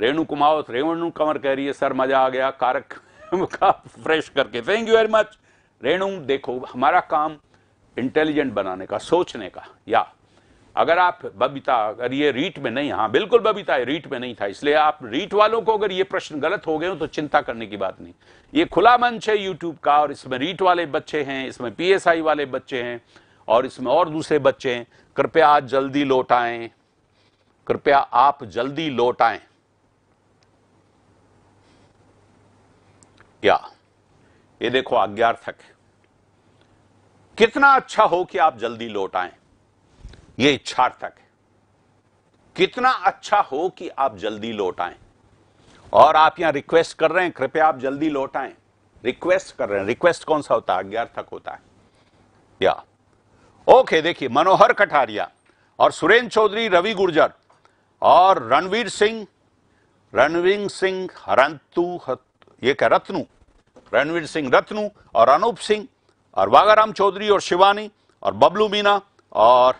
रेणु कुमावत रेणु कंवर कह रही है सर मजा आ गया कारक फ्रेश करके thank you very much Renu देखो हमारा काम इंटेलिजेंट बनाने का सोचने का या अगर आप बबीता अगर ये रीट में नहीं हाँ बिल्कुल बबीता रीट में नहीं था इसलिए आप रीट वालों को अगर ये प्रश्न गलत हो गए हो तो चिंता करने की बात नहीं ये खुला मंच है यूट्यूब का और इसमें रीट वाले बच्चे हैं इसमें पीएसआई वाले बच्चे हैं और इसमें और दूसरे बच्चे हैं कृपया आज जल्दी लौट आए कृपया आप जल्दी लौट आए या ये देखो आज्ञार्थक कितना अच्छा हो कि आप जल्दी लौट आए ये इच्छार्थक कितना अच्छा हो कि आप जल्दी लौट आए और आप यहां रिक्वेस्ट कर रहे हैं कृपया आप जल्दी लौट आए रिक्वेस्ट कर रहे हैं रिक्वेस्ट कौन सा होता है आज्ञार्थक होता है या ओके देखिए मनोहर कटारिया और सुरेंद्र चौधरी रवि गुर्जर और रणवीर सिंह रणवीर सिंह हरंतु एक है रणवीर सिंह रत्नू और अनूप सिंह और वागाराम चौधरी और शिवानी और बबलू मीना और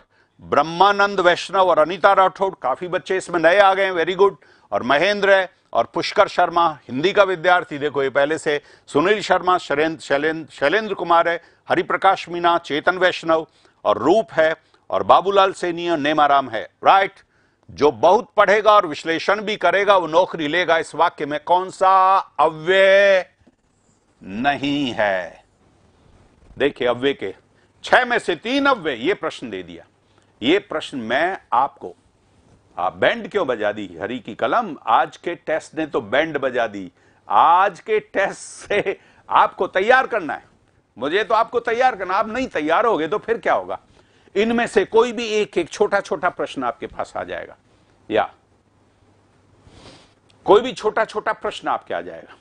ब्रह्मानंद वैष्णव और अनीता राठौड़ काफ़ी बच्चे इसमें नए आ गए हैं वेरी गुड और महेंद्र है और पुष्कर शर्मा हिंदी का विद्यार्थी देखो ये पहले से सुनील शर्मा शैलेंद्र शैलेंद्र शैलेंद्र कुमार है हरिप्रकाश मीना चेतन वैष्णव और रूप है और बाबूलाल सैनी और नेमाराम है राइट जो बहुत पढ़ेगा और विश्लेषण भी करेगा वो नौकरी लेगा इस वाक्य में कौन सा अव्यय नहीं है देखिए अव्यय के छह में से तीन अव्यय ये प्रश्न दे दिया ये प्रश्न मैं आपको आप बैंड क्यों बजा दी हरी की कलम आज के टेस्ट ने तो बैंड बजा दी आज के टेस्ट से आपको तैयार करना है मुझे तो आपको तैयार करना आप नहीं तैयार होगे तो फिर क्या होगा इनमें से कोई भी एक एक छोटा छोटा प्रश्न आपके पास आ जाएगा या कोई भी छोटा छोटा प्रश्न आपके आ जाएगा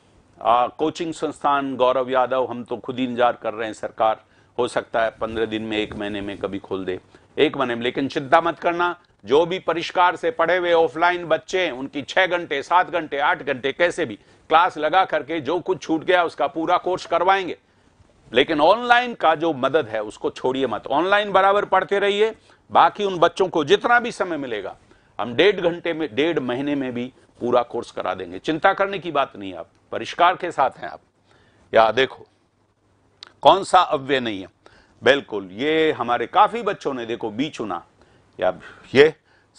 आ, कोचिंग संस्थान गौरव यादव हम तो खुद इंतजार कर रहे हैं सरकार हो सकता है पंद्रह दिन में एक महीने में कभी खोल दे एक महीने में लेकिन चिंता मत करना जो भी परिष्कार से पढ़े हुए ऑफलाइन बच्चे हैं उनकी छह घंटे सात घंटे आठ घंटे कैसे भी क्लास लगा करके जो कुछ छूट गया उसका पूरा कोर्स करवाएंगे लेकिन ऑनलाइन का जो मदद है उसको छोड़िए मत ऑनलाइन बराबर पढ़ते रहिए बाकी उन बच्चों को जितना भी समय मिलेगा हम डेढ़ घंटे में डेढ़ महीने में भी पूरा कोर्स करा देंगे चिंता करने की बात नहीं आप परिष्कार के साथ हैं आप या देखो कौन सा अव्यय नहीं है बिल्कुल ये हमारे काफी बच्चों ने देखो बी चुना या ये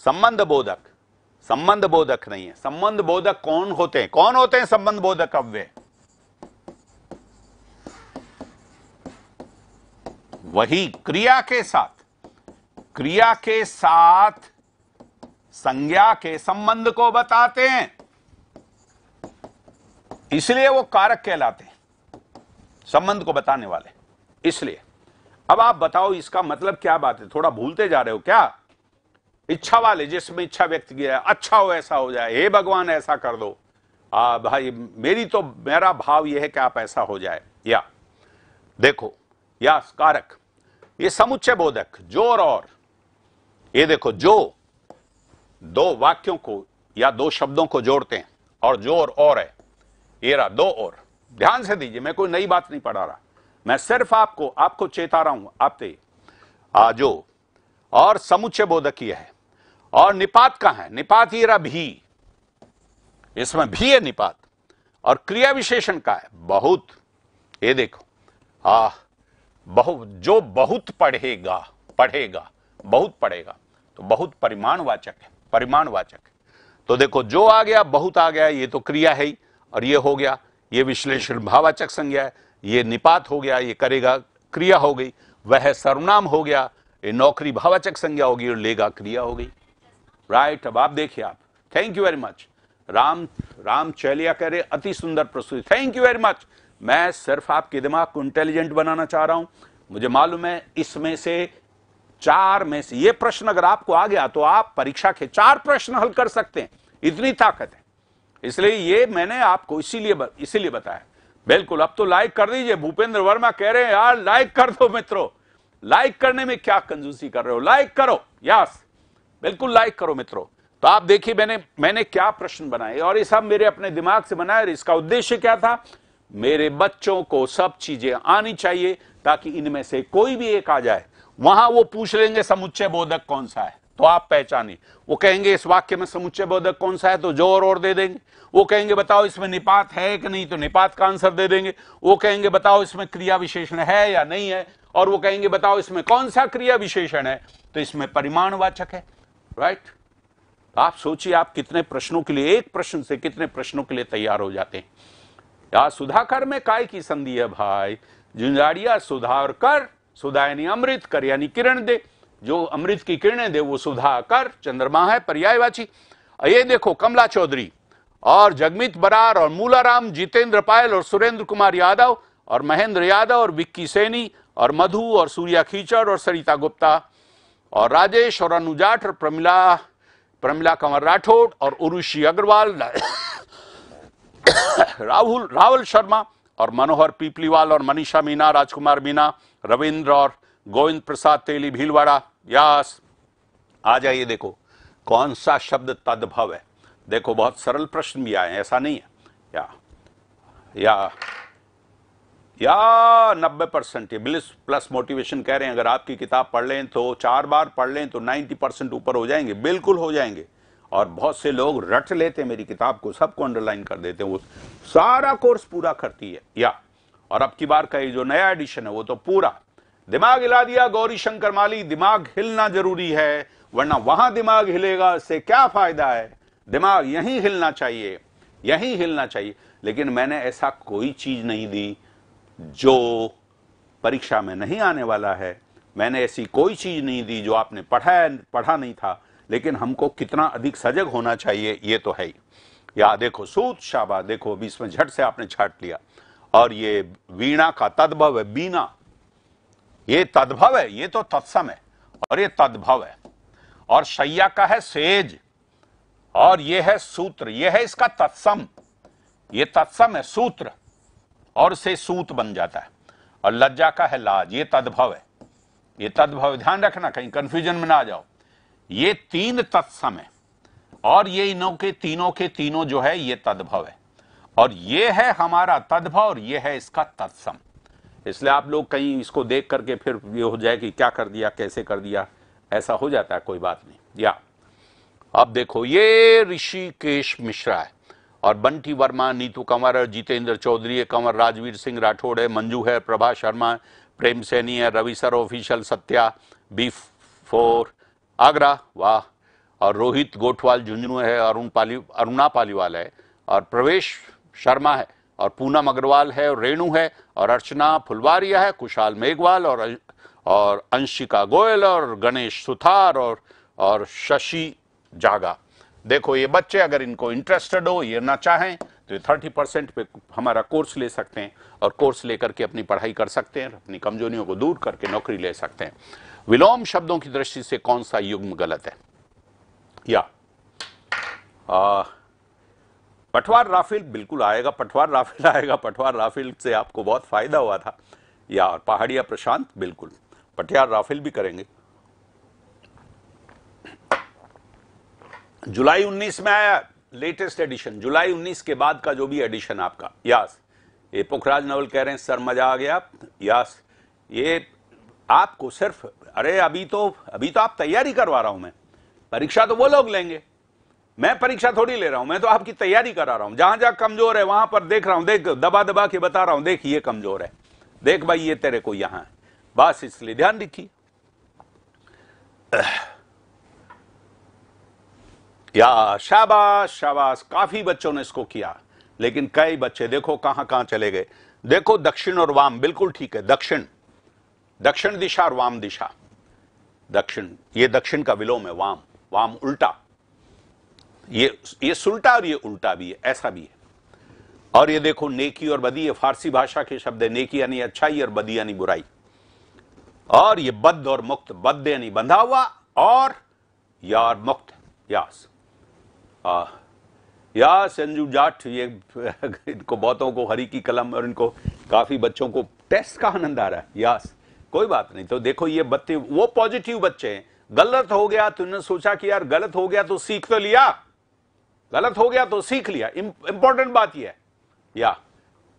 संबंध बोधक संबंध बोधक नहीं है संबंध बोधक कौन होते हैं कौन होते हैं संबंध बोधक अव्यय वही क्रिया के साथ क्रिया के साथ संज्ञा के संबंध को बताते हैं इसलिए वो कारक कहलाते हैं संबंध को बताने वाले इसलिए अब आप बताओ इसका मतलब क्या बात है थोड़ा भूलते जा रहे हो क्या इच्छा वाले जिसमें इच्छा व्यक्त किया है अच्छा हो ऐसा हो जाए हे भगवान ऐसा कर दो आ, भाई मेरी तो मेरा भाव यह है कि आप ऐसा हो जाए या देखो या कारक ये समुच्चय बोधक जो और, और ये देखो जो दो वाक्यों को या दो शब्दों को जोड़ते हैं और जो और, और है ये रहा दो और ध्यान से दीजिए मैं कोई नई बात नहीं पढ़ा रहा मैं सिर्फ आपको आपको चेता रहा हूं आपते आजो और समुच्चय यह है और निपात का है निपात ये रहा भी इसमें भी है निपात और क्रिया विशेषण का है बहुत ये देखो आ बहु जो बहुत पढ़ेगा पढ़ेगा बहुत पढ़ेगा तो बहुत परिमाणवाचक है परिमाणवाचक तो देखो जो आ गया बहुत आ गया ये तो क्रिया है ही और ये हो गया ये विश्लेषण भावाचक संज्ञा है ये निपात हो गया ये करेगा क्रिया हो गई वह सर्वनाम हो गया ये नौकरी भावाचक संज्ञा होगी और लेगा क्रिया हो गई राइट अब आप देखिए आप thank you very much Ram Ram Chailiya कह रहे अति सुंदर प्रस्तुति थैंक यू वेरी मच मैं सिर्फ आपके दिमाग को इंटेलिजेंट बनाना चाह रहा हूं मुझे मालूम है इसमें से चार में से ये प्रश्न अगर आपको आ गया तो आप परीक्षा के चार प्रश्न हल कर सकते हैं इतनी ताकत है इसलिए ये मैंने आपको इसीलिए इसीलिए बताया बिल्कुल अब तो लाइक कर दीजिए भूपेंद्र वर्मा कह रहे हैं यार लाइक कर दो मित्रों लाइक करने में क्या कंजूसी कर रहे हो लाइक करो यस बिल्कुल लाइक करो मित्रों तो आप देखिए मैंने मैंने क्या प्रश्न बनाए और ये सब मेरे अपने दिमाग से और इसका उद्देश्य क्या था मेरे बच्चों को सब चीजें आनी चाहिए ताकि इनमें से कोई भी एक आ जाए वहां वो पूछ लेंगे समुच्चय बोधक कौन सा है तो आप पहचानिए वो कहेंगे इस वाक्य में समुच्चय बोधक कौन सा है तो जोर और दे देंगे वो कहेंगे बताओ इसमें निपात है कि नहीं तो निपात का आंसर दे देंगे वो कहेंगे बताओ इसमें क्रिया विशेषण है या नहीं है और वो कहेंगे बताओ इसमें कौन सा क्रिया विशेषण है तो इसमें परिमाणवाचक है राइट आप सोचिए आप कितने प्रश्नों के लिए एक प्रश्न से कितने प्रश्नों के लिए तैयार हो जाते हैं या सुधाकर में काय की संधि है भाई झुंझारिया सुधार कर सुधा यानी अमृत कर यानी किरण दे जो अमृत की किरण दे वो सुधा कर चंद्रमा है पर्यायवाची ये देखो कमला चौधरी और जगमित बरार और मूलाराम जितेंद्र पायल और सुरेंद्र कुमार यादव और महेंद्र यादव और विक्की सैनी और मधु और सूर्या खीचड़ और सरिता गुप्ता और राजेश और अनुजाट और प्रमिला प्रमिला कंवर राठौड़ और उरुषि अग्रवाल राहुल राहुल शर्मा और मनोहर पीपलीवाल और मनीषा मीना राजकुमार मीना रविंद्र और गोविंद प्रसाद तेली भीलवाड़ा यास आ जाइए देखो कौन सा शब्द तद्भव है देखो बहुत सरल प्रश्न भी आए ऐसा नहीं है या या या नब्बे परसेंट बिलिस ब्लिस प्लस मोटिवेशन कह रहे हैं अगर आपकी किताब पढ़ लें तो चार बार पढ़ लें तो नाइन्टी परसेंट ऊपर हो जाएंगे बिल्कुल हो जाएंगे और बहुत से लोग रट लेते मेरी किताब को सबको अंडरलाइन कर देते वो सारा कोर्स पूरा करती है या और अब की बार का ये जो नया एडिशन है वो तो पूरा दिमाग हिला दिया गौरी शंकर माली दिमाग हिलना जरूरी है वरना वहां दिमाग हिलेगा इससे क्या फायदा है दिमाग यहीं हिलना चाहिए यहीं हिलना चाहिए लेकिन मैंने ऐसा कोई चीज नहीं दी जो परीक्षा में नहीं आने वाला है मैंने ऐसी कोई चीज नहीं दी जो आपने पढ़ा पढ़ा नहीं था लेकिन हमको कितना अधिक सजग होना चाहिए ये तो है ही या देखो सूत शाबा देखो अभी इसमें झट से आपने छाट लिया और ये वीणा का तद्भव है बीना ये तद्भव है ये तो तत्सम है और ये तद्भव है और शैया का है सेज और ये है सूत्र ये है इसका तत्सम ये तत्सम है सूत्र और से सूत बन जाता है और लज्जा का है लाज ये तद्भव है ये तद्भव ध्यान रखना कहीं कंफ्यूजन में ना आ जाओ ये तीन तत्सम है और ये इनों के तीनों के तीनों जो है ये तद्भव है और ये है हमारा तद्भव और ये है इसका तत्सम इसलिए आप लोग कहीं इसको देख करके फिर ये हो जाए कि क्या कर दिया कैसे कर दिया ऐसा हो जाता है कोई बात नहीं या अब देखो ये ऋषिकेश मिश्रा है और बंटी वर्मा नीतू कंवर है जितेंद्र चौधरी है कंवर राजवीर सिंह राठौड़ है मंजू है प्रभा शर्मा प्रेम सैनी है Ravi sir official Satya B four Agra वाह और रोहित गोठवाल झुंझुनू है अरुण पाली अरुणा पालीवाल है और प्रवेश शर्मा है और पूनम अग्रवाल है और रेणु है और अर्चना फुलवारिया है कुशाल मेघवाल और अं-, और अंशिका गोयल और गणेश सुथार और और शशि जागा देखो ये बच्चे अगर इनको इंटरेस्टेड हो ये ना चाहें तो ये थर्टी परसेंट पे हमारा कोर्स ले सकते हैं और कोर्स लेकर के अपनी पढ़ाई कर सकते हैं अपनी कमजोरियों को दूर करके नौकरी ले सकते हैं विलोम शब्दों की दृष्टि से कौन सा युग्म गलत है या आ, पठवार राफेल बिल्कुल आएगा पठवार राफेल आएगा पठवार राफेल से आपको बहुत फायदा हुआ था या और पहाड़िया प्रशांत बिल्कुल पटियार राफेल भी करेंगे जुलाई 19 में आया लेटेस्ट एडिशन जुलाई 19 के बाद का जो भी एडिशन आपका यास ये पोखराज नवल कह रहे हैं सर मजा आ गया यास ये आपको सिर्फ अरे अभी तो अभी तो आप तैयारी करवा रहा हूं मैं परीक्षा तो वो लोग लेंगे मैं परीक्षा थोड़ी ले रहा हूं मैं तो आपकी तैयारी करा रहा हूं जहां जहां कमजोर है वहां पर देख रहा हूं देख दबा दबा के बता रहा हूं देख ये कमजोर है देख भाई ये तेरे को यहां है बस इसलिए ध्यान रखिए या शाबाश शाबाश काफी बच्चों ने इसको किया लेकिन कई बच्चे देखो कहां कहां चले गए देखो दक्षिण और वाम बिल्कुल ठीक है दक्षिण दक्षिण दिशा और वाम दिशा दक्षिण ये दक्षिण का विलोम है वाम वाम उल्टा ये ये सुल्टा और ये उल्टा भी है ऐसा भी है और ये देखो नेकी और बदी ये फारसी भाषा के शब्द है नेकी यानी अच्छाई और बदी यानी बुराई और ये बद्ध और मुक्त बद्ध यानी बंधा हुआ और यार मुक्त यास आ, या संजू जाट ये इनको बहुतों को हरी की कलम और इनको काफ़ी बच्चों को टेस्ट का आनंद आ रहा है यास कोई बात नहीं तो देखो ये बत्ती वो पॉजिटिव बच्चे हैं गलत हो गया तुमने तो सोचा कि यार गलत हो गया तो सीख तो लिया गलत हो गया तो सीख लिया इंपॉर्टेंट बात यह है या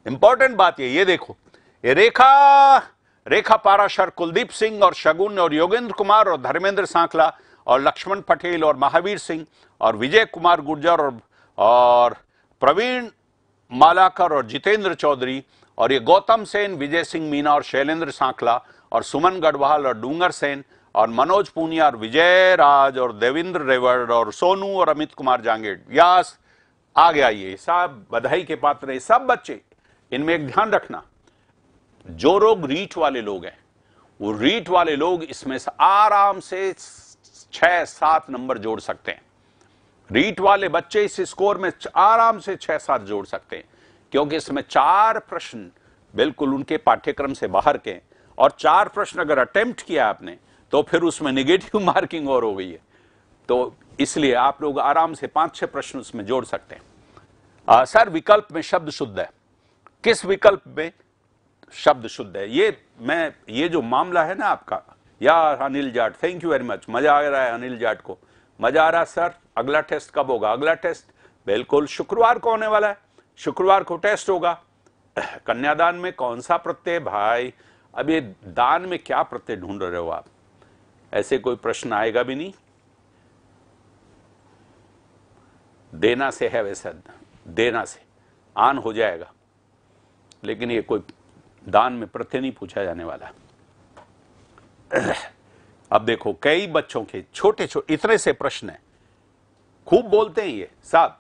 इंपॉर्टेंट बात यह ये देखो ये रेखा रेखा पाराशर कुलदीप सिंह और शगुन और योगेंद्र कुमार और धर्मेंद्र सांखला और लक्ष्मण पटेल और महावीर सिंह और विजय कुमार गुर्जर और और प्रवीण मालाकर और जितेंद्र चौधरी और ये गौतम सेन विजय सिंह मीना और शैलेंद्र सांखला और सुमन गढ़वाल और डूंगर सेन और मनोज पूनिया और विजय राज और देवेंद्र रेवड़ और सोनू और अमित कुमार जांगेड व्यास आ गया ये सब बधाई के पात्र हैं सब बच्चे इनमें एक ध्यान रखना जो लोग रीट वाले लोग हैं वो रीट वाले लोग इसमें से आराम से छह सात नंबर जोड़ सकते हैं रीट वाले बच्चे इस स्कोर में आराम से छह सात जोड़ सकते हैं क्योंकि इसमें चार प्रश्न बिल्कुल उनके पाठ्यक्रम से बाहर के हैं और चार प्रश्न अगर अटेम्प्ट किया आपने तो फिर उसमें निगेटिव मार्किंग और हो गई है तो इसलिए आप लोग आराम से पांच छह प्रश्न उसमें जोड़ सकते हैं आ, सर विकल्प में शब्द शुद्ध है किस विकल्प में शब्द शुद्ध है ये मैं ये जो मामला है ना आपका यार Anil Jat thank you very much मजा आ रहा है अनिल जाट को मजा आ रहा सर अगला टेस्ट कब होगा अगला टेस्ट बिल्कुल शुक्रवार को होने वाला है शुक्रवार को टेस्ट होगा कन्यादान में कौन सा प्रत्यय भाई अब ये दान में क्या प्रत्यय ढूंढ रहे हो आप ऐसे कोई प्रश्न आएगा भी नहीं देना से है वैसा देना से आन हो जाएगा लेकिन ये कोई दान में प्रत्यय नहीं पूछा जाने वाला अब देखो कई बच्चों के छोटे छोटे इतने से प्रश्न है खूब बोलते हैं ये साहब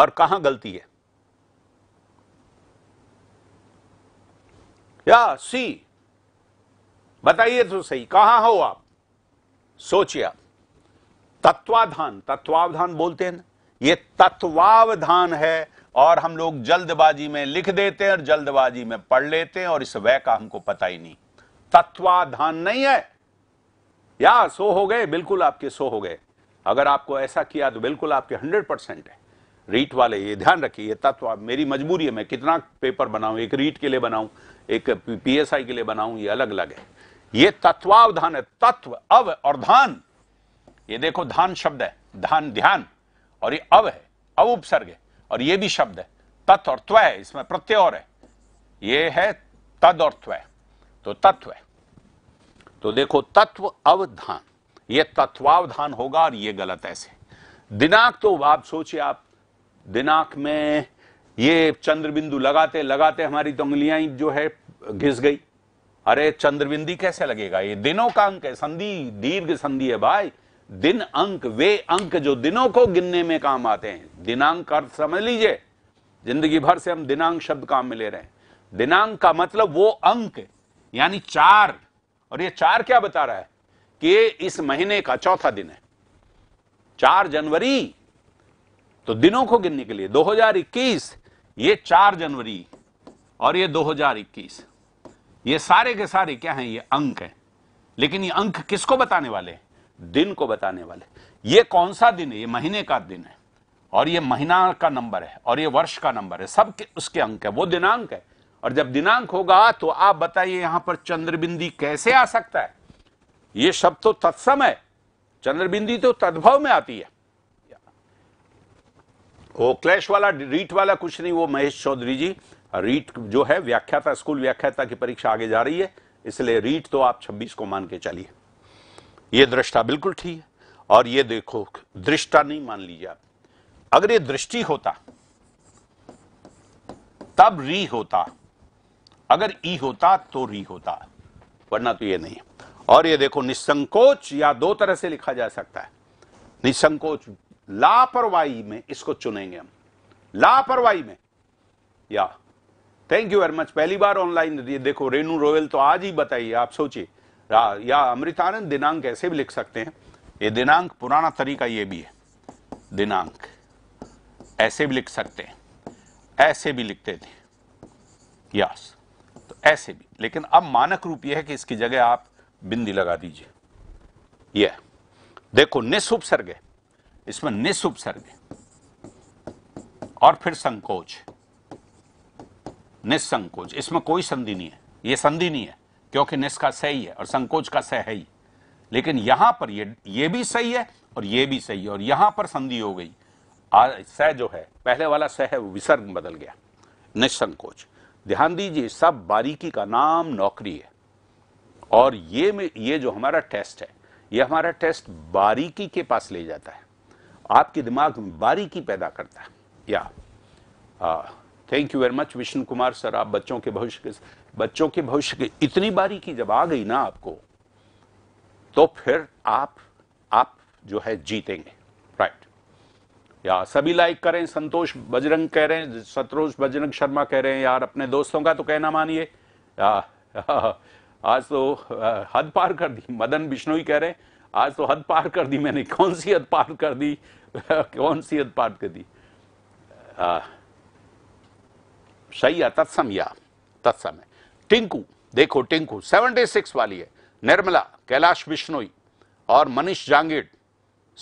और कहां गलती है या सी बताइए तो सही कहां हो आप सोचिए आप तत्वाधान तत्वावधान बोलते हैं ये तत्वावधान है और हम लोग जल्दबाजी में लिख देते हैं और जल्दबाजी में पढ़ लेते हैं और इस वह का हमको पता ही नहीं तत्वाधान नहीं है या सो हो गए बिल्कुल आपके सो हो गए अगर आपको ऐसा किया तो बिल्कुल आपके हंड्रेड परसेंट है रीट वाले ये ध्यान रखिए ये तत्व मेरी मजबूरी है मैं कितना पेपर बनाऊं एक रीट के लिए बनाऊं एक पीएसआई के लिए बनाऊं ये अलग अलग है ये तत्वावधान है तत्व अव और धान ये देखो धान शब्द है धान ध्यान और ये अव है अव उपसर्ग है और ये भी शब्द है तत्व और त्व है इसमें प्रत्यय और है ये है तद और त्व तो तत्व है तो देखो तत्व अवधान ये तत्वावधान होगा और ये गलत ऐसे दिनांक तो आप सोचिए आप दिनांक में ये चंद्रबिंदु लगाते लगाते हमारी तो उंगलियां जो है घिस गई अरे चंद्रबिंदी कैसे लगेगा ये दिनों का अंक है संधि दीर्घ संधि है भाई दिन अंक वे अंक जो दिनों को गिनने में काम आते हैं दिनांक अर्थ समझ लीजिए जिंदगी भर से हम दिनांक शब्द काम में ले रहे हैं दिनांक का मतलब वो अंक यानी चार और ये चार क्या बता रहा है कि इस महीने का चौथा दिन है चार जनवरी तो दिनों को गिनने के लिए 2021 ये चार जनवरी और ये 2021 ये सारे के सारे क्या हैं ये अंक हैं लेकिन ये अंक किसको बताने वाले हैं दिन को बताने वाले ये कौन सा दिन है ये महीने का दिन है और ये महीना का नंबर है और ये वर्ष का नंबर है सब के उसके अंक है वो दिनांक है और जब दिनांक होगा तो आप बताइए यहां पर चंद्रबिंदी कैसे आ सकता है ये शब्द तो तत्सम है चंद्रबिंदी तो तद्भव में आती है वो क्लैश वाला रीट वाला कुछ नहीं वो महेश चौधरी जी रीट जो है व्याख्याता स्कूल व्याख्याता की परीक्षा आगे जा रही है इसलिए रीट तो आप 26 को मान के चलिए ये दृष्टा बिल्कुल ठीक है और ये देखो दृष्टा नहीं मान लीजिए आप अगर ये दृष्टि होता तब री होता अगर ई होता तो री होता वरना तो ये नहीं और ये देखो निसंकोच या दो तरह से लिखा जा सकता है निसंकोच लापरवाही में इसको चुनेंगे हम लापरवाही में या थैंक यू वेरी मच पहली बार ऑनलाइन देखो रेनू रोयल तो आज ही बताइए आप सोचिए या अमृतानंद दिनांक ऐसे भी लिख सकते हैं ये दिनांक पुराना तरीका ये भी है दिनांक ऐसे भी लिख सकते हैं ऐसे भी लिखते थे यस तो ऐसे भी लेकिन अब मानक रूप यह है कि इसकी जगह आप बिंदी लगा दीजिए यह देखो निसुपसर्ग है इसमें निसुपसर्ग और फिर संकोच निसंकोच इसमें कोई संधि नहीं है यह संधि नहीं है क्योंकि निस का सही है और संकोच का सह है ही लेकिन यहां पर ये ये भी सही है और ये भी सही है और यहां पर संधि हो गई सह जो है पहले वाला सह है विसर्ग बदल गया निसंकोच ध्यान दीजिए सब बारीकी का नाम नौकरी है और ये में ये जो हमारा टेस्ट है ये हमारा टेस्ट बारीकी के पास ले जाता है आपके दिमाग में बारीकी पैदा करता है या thank you very much Vishnu Kumar sir आप बच्चों के भविष्य के बच्चों के भविष्य के इतनी बारीकी जब आ गई ना आपको तो फिर आप आप जो है जीतेंगे राइट या सभी लाइक करें संतोष बजरंग कह रहे हैं सतोष बजरंग शर्मा कह रहे हैं यार अपने दोस्तों का तो कहना मानिए आज तो हद पार कर दी मदन बिश्नोई कह रहे हैं आज तो हद पार कर दी मैंने कौन सी हद पार कर दी कौन सी उत्पाद गति सही है तत्सम या तत्सम है टिंकू देखो टिंकू 76 वाली है निर्मला कैलाश बिश्नोई और मनीष जांगिड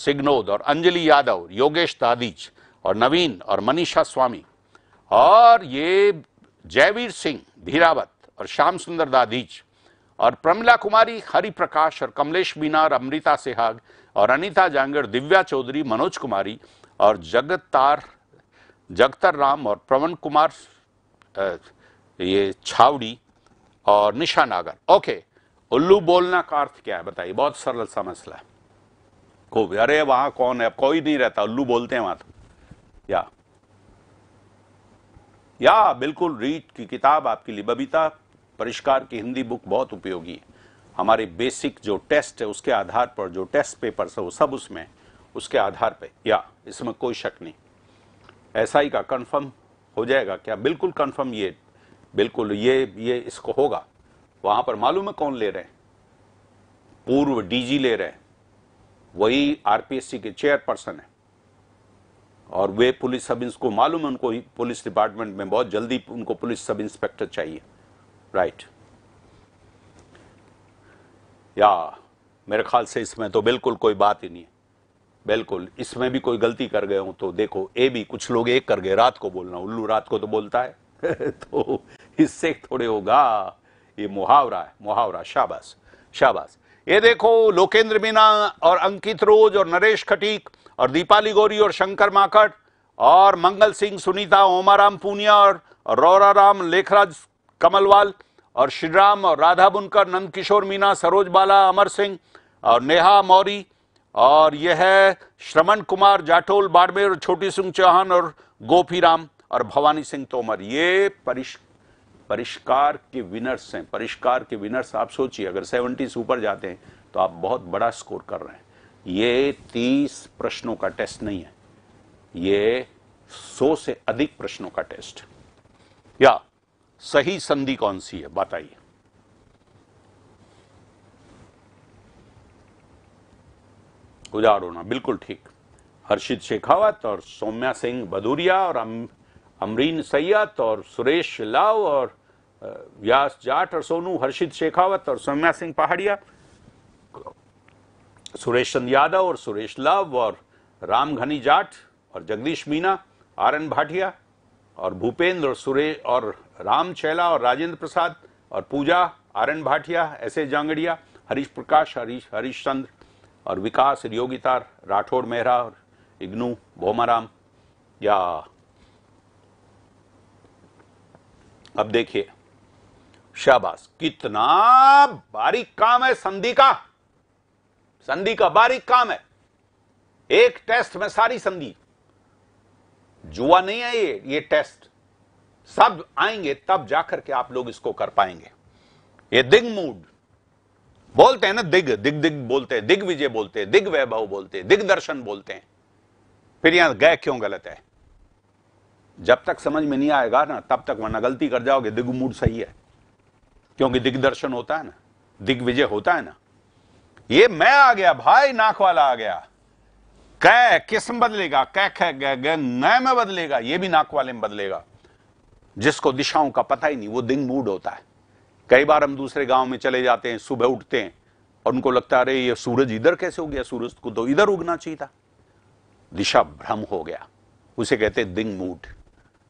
सिग्नोद और अंजलि यादव योगेश दादीज और नवीन और मनीषा स्वामी और ये जयवीर सिंह धीरावत और श्याम सुंदर दादीज और प्रमिला कुमारी हरि प्रकाश और कमलेश मीना और अमृता सेहाग और अनिता जांगर दिव्या चौधरी मनोज कुमारी और जगत तार जगतर राम और प्रवन कुमार ये छावड़ी और निशा नागर ओके उल्लू बोलना का अर्थ क्या है बताइए बहुत सरल सा मसला है को अरे वहां कौन है कोई नहीं रहता उल्लू बोलते हैं वहां तो या या बिल्कुल रीट की किताब आपके लिए बबीता परिष्कार की हिंदी बुक बहुत उपयोगी है हमारे बेसिक जो टेस्ट है उसके आधार पर जो टेस्ट पेपर है वो सब उसमें उसके आधार पे या इसमें कोई शक नहीं ऐसा ही का कंफर्म हो जाएगा क्या बिल्कुल कंफर्म ये बिल्कुल ये ये इसको होगा वहाँ पर मालूम है कौन ले रहे हैं पूर्व डीजी ले रहे हैं वही आरपीएससी के चेयरपर्सन है और वे पुलिस सब को मालूम है उनको पुलिस डिपार्टमेंट में बहुत जल्दी उनको पुलिस सब इंस्पेक्टर चाहिए राइट या मेरे ख्याल से इसमें तो बिल्कुल कोई बात ही नहीं है बिल्कुल इसमें भी कोई गलती कर गए हो तो देखो ए भी कुछ लोग एक कर गए रात को बोलना उल्लू रात को तो बोलता है तो इससे थोड़े होगा ये मुहावरा है मुहावरा शाबाश शाबाश ये देखो लोकेंद्र मीना और अंकित रोज और नरेश खटीक और दीपाली गौरी और शंकर माकड़ और मंगल सिंह सुनीता ओमाराम पूनिया और रौरा राम लेखराज कमलवाल और श्रीराम और राधा बुनकर नंदकिशोर मीना सरोज बाला अमर सिंह और नेहा मौरी और यह है श्रमण कुमार जाटोल बाड़मेर छोटी सिंह चौहान और गोपी राम और भवानी सिंह तोमर ये परिश परिष्कार के विनर्स हैं परिष्कार के विनर्स आप सोचिए अगर सेवेंटी से ऊपर जाते हैं तो आप बहुत बड़ा स्कोर कर रहे हैं ये तीस प्रश्नों का टेस्ट नहीं है ये सौ से अधिक प्रश्नों का टेस्ट या सही संधि कौन सी है बताइए होना बिल्कुल ठीक हर्षित शेखावत और सौम्या सिंह भदूरिया और अम, अमरीन सैयद और सुरेश लाव और व्यास जाट और सोनू हर्षित शेखावत और सौम्या सिंह पहाड़िया सुरेश चंद यादव और सुरेश लाव और राम घनी जाट और जगदीश मीना आर एन भाटिया और भूपेंद्र और सुरेश और राम चैला और राजेंद्र प्रसाद और पूजा आर्यन भाटिया एस ए जांगड़िया हरीश प्रकाश हरीश हरीश चंद्र और विकास योगितार राठौड़ मेहरा और इग्नू भोमाराम या अब देखिए शाबाश कितना बारीक काम है संधि का संधि का बारीक काम है एक टेस्ट में सारी संधि जुआ नहीं है ये ये टेस्ट सब आएंगे तब जाकर के आप लोग इसको कर पाएंगे ये दिग मूड बोलते हैं ना दिग दिग दिग बोलते हैं दिग विजय बोलते हैं दिग वैभव बोलते हैं दिग्दर्शन बोलते हैं फिर यहां गए क्यों गलत है जब तक समझ में नहीं आएगा ना तब तक वरना गलती कर जाओगे दिग मूड सही है क्योंकि दिग्दर्शन होता है ना दिग्विजय होता है ना ये मैं आ गया भाई नाक वाला आ गया कै किस्म बदलेगा कै ख ग में बदलेगा ये भी नाक वाले में बदलेगा जिसको दिशाओं का पता ही नहीं वो दिन मूड होता है कई बार हम दूसरे गांव में चले जाते हैं सुबह उठते हैं और उनको लगता है अरे ये सूरज इधर कैसे हो गया सूरज को तो इधर उगना चाहिए था दिशा भ्रम हो गया उसे कहते हैं दिंग मूड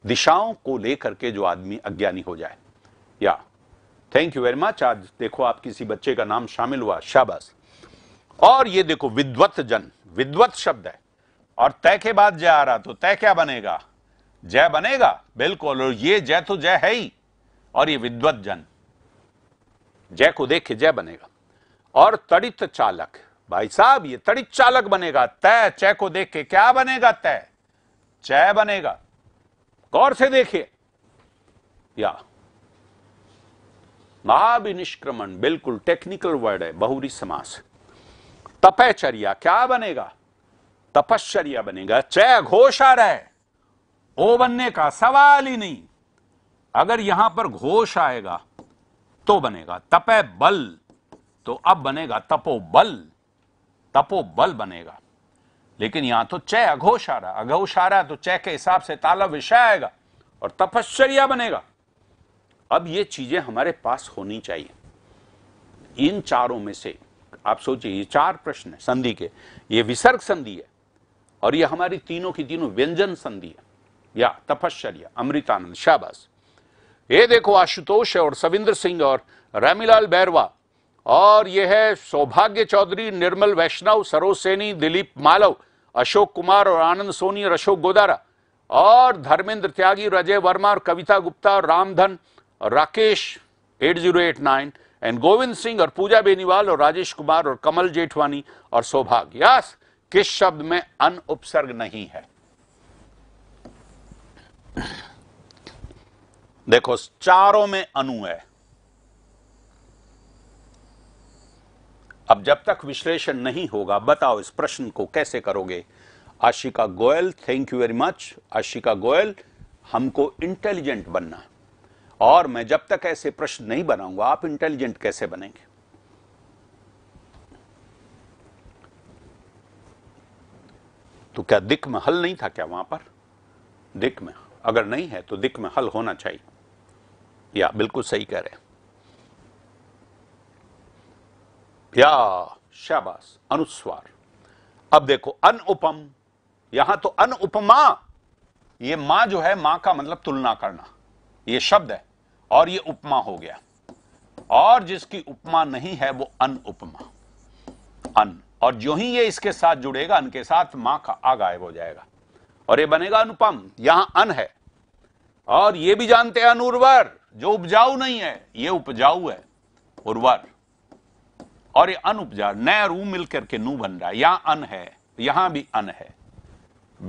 दिशाओं को लेकर के जो आदमी अज्ञानी हो जाए या थैंक यू वेरी मच आज देखो आप किसी बच्चे का नाम शामिल हुआ शाबाश और ये देखो विद्वत जन विद्वत शब्द है और तय के बाद जा रहा तो तय क्या बनेगा जय बनेगा बिल्कुल और ये जय तो जय है ही और ये विद्वत जन जय को देख के जय बनेगा और तड़ित चालक भाई साहब ये तड़ित चालक बनेगा तय चय को देख के क्या बनेगा तय चय बनेगा गौर से देखिए या महाभिनिष्क्रमण बिल्कुल टेक्निकल वर्ड है बहुरी समास तपैचर्या क्या बनेगा तपश्चर्या बनेगा चय घोषा रहे ओ बनने का सवाल ही नहीं अगर यहां पर घोष आएगा तो बनेगा तपे बल तो अब बनेगा तपो बल तपो बल बनेगा लेकिन यहां तो चय अघोष आ रहा अघोष आ रहा तो चय के हिसाब से ताला विषय आएगा और तपश्चर्या बनेगा अब ये चीजें हमारे पास होनी चाहिए इन चारों में से आप सोचिए ये चार प्रश्न है संधि के ये विसर्ग संधि है और ये हमारी तीनों की तीनों व्यंजन संधि है या तपश्चर्या अमृतानंद शाबाश ये देखो आशुतोष और सविंदर सिंह और रामीलाल बैरवा और यह है सौभाग्य चौधरी निर्मल वैष्णव सरोज सैनी दिलीप मालव अशोक कुमार और आनंद सोनी और अशोक गोदारा और धर्मेंद्र त्यागी रजय वर्मा और कविता गुप्ता और रामधन और राकेश 8089 एंड गोविंद सिंह और पूजा बेनीवाल और राजेश कुमार और कमल जेठवानी और सौभाग्य किस शब्द में उपसर्ग नहीं है देखो चारों में अणु है अब जब तक विश्लेषण नहीं होगा बताओ इस प्रश्न को कैसे करोगे Ashika Goyal thank you very much Ashika Goyal हमको इंटेलिजेंट बनना और मैं जब तक ऐसे प्रश्न नहीं बनाऊंगा आप इंटेलिजेंट कैसे बनेंगे तो क्या दिक में हल नहीं था क्या वहां पर दिक में अगर नहीं है तो दिक में हल होना चाहिए या बिल्कुल सही कह रहे हैं या शाबाश अनुस्वार अब देखो अन उपम यहां तो अन उपमा ये मां जो है मां का मतलब तुलना करना ये शब्द है और ये उपमा हो गया और जिसकी उपमा नहीं है वो अन उपमा अन और जो ही ये इसके साथ जुड़ेगा अन के साथ मां का आगायब गायब हो जाएगा और ये बनेगा अनुपम यहां अन है और ये भी जानते हैं अनुर्वर जो उपजाऊ नहीं है ये उपजाऊ है उर्वर और ये अनुपजा नया रू मिलकर के नू बन रहा है यहां अन है यहां भी अन है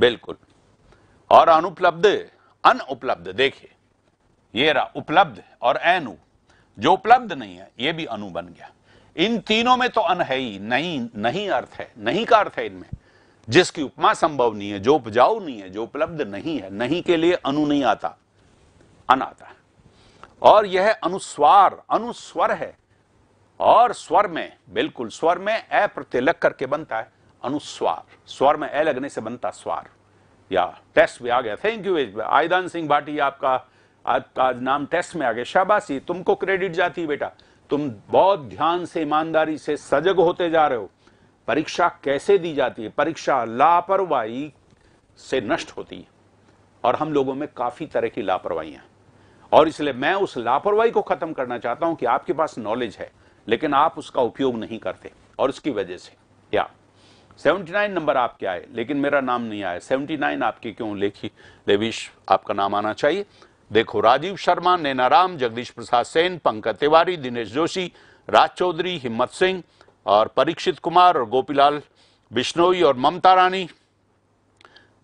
बिल्कुल और अनुपलब्ध अन उपलब्ध देखिए ये रहा उपलब्ध और अनु जो उपलब्ध नहीं है ये भी अनु बन गया इन तीनों में तो अन है ही नहीं नहीं अर्थ है नहीं का अर्थ है इनमें जिसकी उपमा संभव नहीं है जो उपजाऊ नहीं है जो उपलब्ध नहीं है नहीं के लिए अनु नहीं आता अन आता है और यह अनुस्वार अनुस्वर है और स्वर में बिल्कुल स्वर में ए प्रत्यय लग करके बनता है अनुस्वार स्वर में ए लगने से बनता स्वार या टेस्ट भी आ गया थैंक यू आयदान सिंह भाटी आपका आपका नाम टेस्ट में आ गया शाबाशी तुमको क्रेडिट जाती है बेटा तुम बहुत ध्यान से ईमानदारी से सजग होते जा रहे हो परीक्षा कैसे दी जाती है परीक्षा लापरवाही से नष्ट होती है और हम लोगों में काफ़ी तरह की है और इसलिए मैं उस लापरवाही को खत्म करना चाहता हूं कि आपके पास नॉलेज है लेकिन आप उसका उपयोग नहीं करते और उसकी वजह से या 79 नंबर आपके आए लेकिन मेरा नाम नहीं आया 79 आपके क्यों लेखी लेविश आपका नाम आना चाहिए देखो राजीव शर्मा नैनाराम जगदीश प्रसाद सेन पंकज तिवारी दिनेश जोशी राज चौधरी हिम्मत सिंह और परीक्षित कुमार और गोपीलाल बिश्नोई और ममता रानी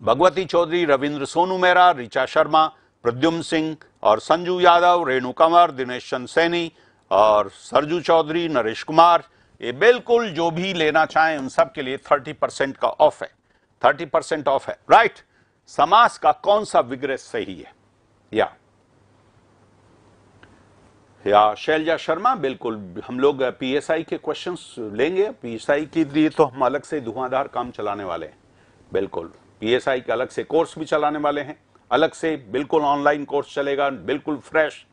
भगवती चौधरी रविंद्र सोनू मेहरा ऋचा शर्मा प्रद्युम्न सिंह और संजू यादव रेणु कंवर दिनेश चंद सैनी और सरजू चौधरी नरेश कुमार ये बिल्कुल जो भी लेना चाहें उन सब के लिए थर्टी परसेंट का ऑफ है थर्टी परसेंट ऑफ है राइट समास का कौन सा विग्रह सही है या या शैलजा शर्मा बिल्कुल हम लोग पीएसआई के क्वेश्चंस लेंगे पीएसआई के लिए तो हम अलग से धुआंधार काम चलाने वाले हैं बिल्कुल पीएसआई के अलग से कोर्स भी चलाने वाले हैं अलग से बिल्कुल ऑनलाइन कोर्स चलेगा बिल्कुल फ्रेश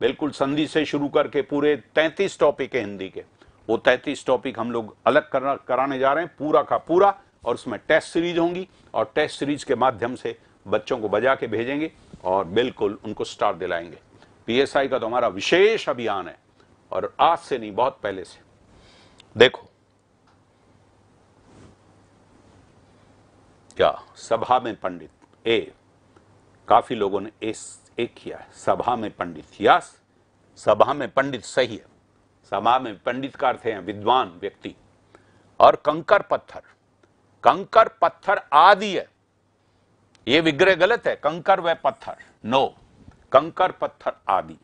बिल्कुल संधि से शुरू करके पूरे तैंतीस टॉपिक है हिंदी के वो तैंतीस टॉपिक हम लोग अलग करना कराने जा रहे हैं पूरा का पूरा और उसमें टेस्ट सीरीज होंगी और टेस्ट सीरीज के माध्यम से बच्चों को बजा के भेजेंगे और बिल्कुल उनको स्टार दिलाएंगे पीएसआई का तो हमारा विशेष अभियान है और आज से नहीं बहुत पहले से देखो क्या सभा में पंडित ए काफ़ी लोगों ने एस एक किया सभा में पंडित यस सभा में पंडित सही है सभा में पंडित का अर्थ है विद्वान व्यक्ति और कंकर पत्थर कंकर पत्थर आदि है ये विग्रह गलत है कंकर व पत्थर नो कंकर पत्थर आदि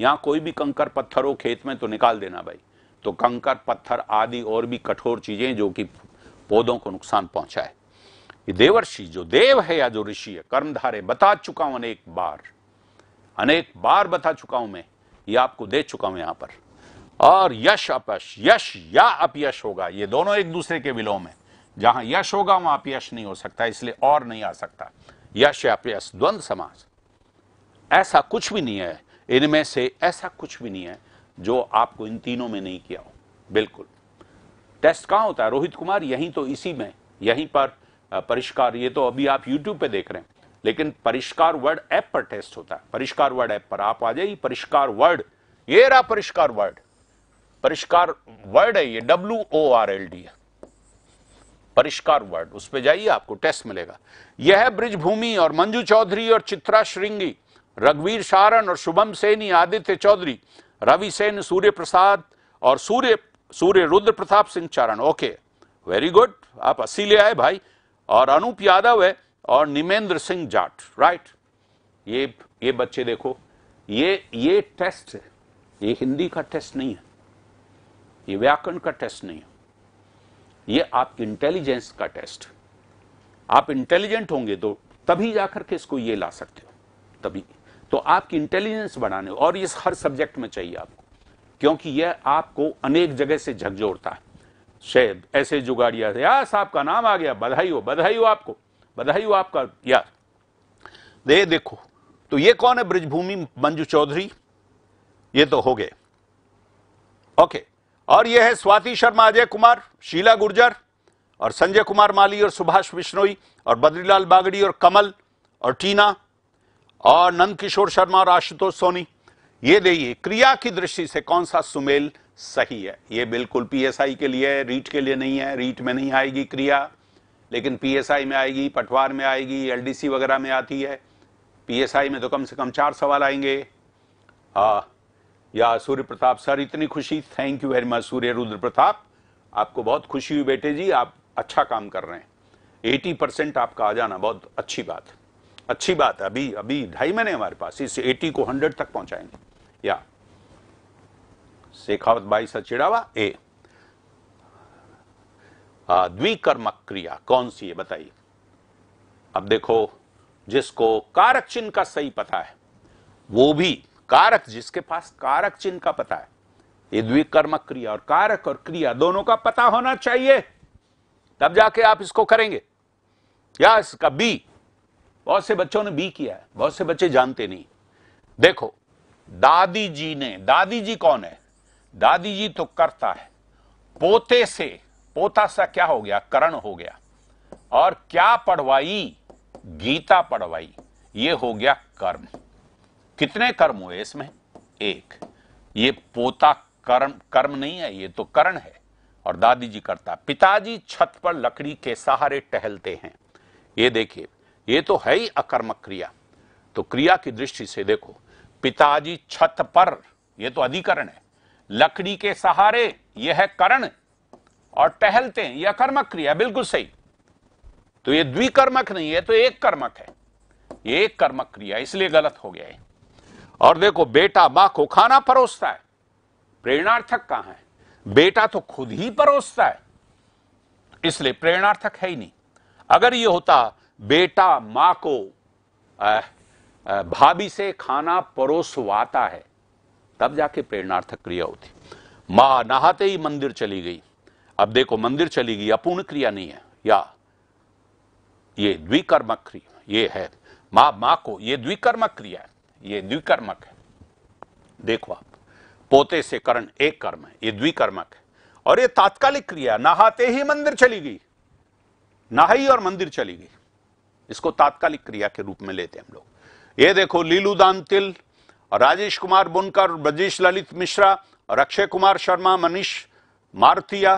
यहां कोई भी कंकर पत्थर हो खेत में तो निकाल देना भाई तो कंकर पत्थर आदि और भी कठोर चीजें जो कि पौधों को नुकसान पहुंचाए ये देवर्षि जो देव है या जो ऋषि है कर्मधारे बता चुका हूं अनेक बार अनेक बार बता चुका हूं मैं ये आपको दे चुका हूं यहां पर और यश अपयश यश या अपयश होगा ये दोनों एक दूसरे के विलोम है जहां यश होगा वहां अपयश नहीं हो सकता इसलिए और नहीं आ सकता यश या अपयश द्वंद समाज ऐसा कुछ भी नहीं है इनमें से ऐसा कुछ भी नहीं है जो आपको इन तीनों में नहीं किया हो बिल्कुल टेस्ट कहां होता है रोहित कुमार यहीं तो इसी में यहीं पर परिष्कार ये तो अभी आप यूट्यूब पे देख रहे हैं लेकिन परिष्कार वर्ड ऐप पर टेस्ट होता है परिष्कार वर्ड ऐप पर आप आ जाइए परिष्कार वर्ड ये रहा परिष्कार वर्ड परिष्कार वर्ड है ये W O R L D परिष्कार वर्ड उस पर जाइए आपको टेस्ट मिलेगा यह है ब्रिजभूमि और मंजू चौधरी और चित्रा श्रृंगी रघुवीर सारण और शुभम सेनी आदित्य चौधरी रवि सेन सूर्य प्रसाद और Surya Surya Rudra Pratap Singh Charan okay very good आप अस्सी ले आए भाई और अनूप यादव है और निमेंद्र सिंह जाट राइट ये ये बच्चे देखो ये ये टेस्ट है ये हिंदी का टेस्ट नहीं है ये व्याकरण का टेस्ट नहीं है ये आपकी इंटेलिजेंस का टेस्ट आप इंटेलिजेंट होंगे तो तभी जाकर के इसको ये ला सकते हो तभी तो आपकी इंटेलिजेंस बढ़ाने और ये हर सब्जेक्ट में चाहिए आपको क्योंकि यह आपको अनेक जगह से झकझोरता है शायद ऐसे जुगाड़िया से यास आपका नाम आ गया बधाई हो बधाई हो आपको बधाई हो आपका यार दे देखो तो ये कौन है ब्रजभूमि मंजू चौधरी ये तो हो गए ओके और ये है स्वाति शर्मा अजय कुमार शीला गुर्जर और संजय कुमार माली और सुभाष बिश्नोई और बद्रीलाल बागड़ी और कमल और टीना और नंद किशोर शर्मा और आशुतोष सोनी ये देखिए क्रिया की दृष्टि से कौन सा सुमेल सही है ये बिल्कुल पीएसआई के लिए रीट के लिए नहीं है रीट में नहीं आएगी क्रिया लेकिन पीएसआई में आएगी पटवार में आएगी एलडीसी वगैरह में आती है पीएसआई में तो कम से कम चार सवाल आएंगे हा या सूर्य प्रताप सर इतनी खुशी thank you very much Surya Rudra Pratap आपको बहुत खुशी हुई बेटे जी आप अच्छा काम कर रहे हैं एटी परसेंट आपका आ जाना बहुत अच्छी बात अच्छी बात अभी अभी ढाई महीने हमारे पास इस एटी को हंड्रेड तक पहुंचाएंगे या शेखावत बाई सा चिड़ावा ए द्विकर्मक क्रिया कौन सी है बताइए अब देखो जिसको कारक चिन्ह का सही पता है वो भी कारक जिसके पास कारक चिन्ह का पता है ये द्विकर्मक क्रिया और कारक और क्रिया दोनों का पता होना चाहिए तब जाके आप इसको करेंगे या इसका बी बहुत से बच्चों ने बी किया है बहुत से बच्चे जानते नहीं देखो दादी जी ने दादी जी कौन है दादी जी तो करता है पोते से पोता सा क्या हो गया करण हो गया और क्या पढ़वाई गीता पढ़वाई ये हो गया कर्म कितने कर्म हुए इसमें एक ये पोता कर्म कर्म नहीं है ये तो करण है और दादी जी करता पिताजी छत पर लकड़ी के सहारे टहलते हैं ये देखिए ये तो है ही अकर्मक क्रिया तो क्रिया की दृष्टि से देखो पिताजी छत पर ये तो अधिकरण है लकड़ी के सहारे यह है करण और टहलते हैं यह कर्मक क्रिया बिल्कुल सही तो यह द्विकर्मक नहीं है तो एक कर्मक है यह एक कर्मक क्रिया इसलिए गलत हो गया है और देखो बेटा मां को खाना परोसता है प्रेरणार्थक कहां है बेटा तो खुद ही परोसता है इसलिए प्रेरणार्थक है ही नहीं अगर यह होता बेटा मां को भाभी से खाना परोसवाता है तब जाके प्रेरणार्थक क्रिया होती माँ नहाते ही मंदिर चली गई अब देखो मंदिर चली गई अपूर्ण क्रिया नहीं है या ये द्विकर्मक क्रिया ये है माँ माँ को ये द्विकर्मक क्रिया है ये द्विकर्मक है देखो आप पोते से करण एक कर्म है ये द्विकर्मक है और ये तात्कालिक क्रिया नहाते ही मंदिर चली गई नहाई और मंदिर चली गई इसको तात्कालिक क्रिया के रूप में लेते हैं हम लोग ये देखो लीलुदान तिल राजेश कुमार बुनकर ब्रजेश ललित मिश्रा और अक्षय कुमार शर्मा मनीष मारतिया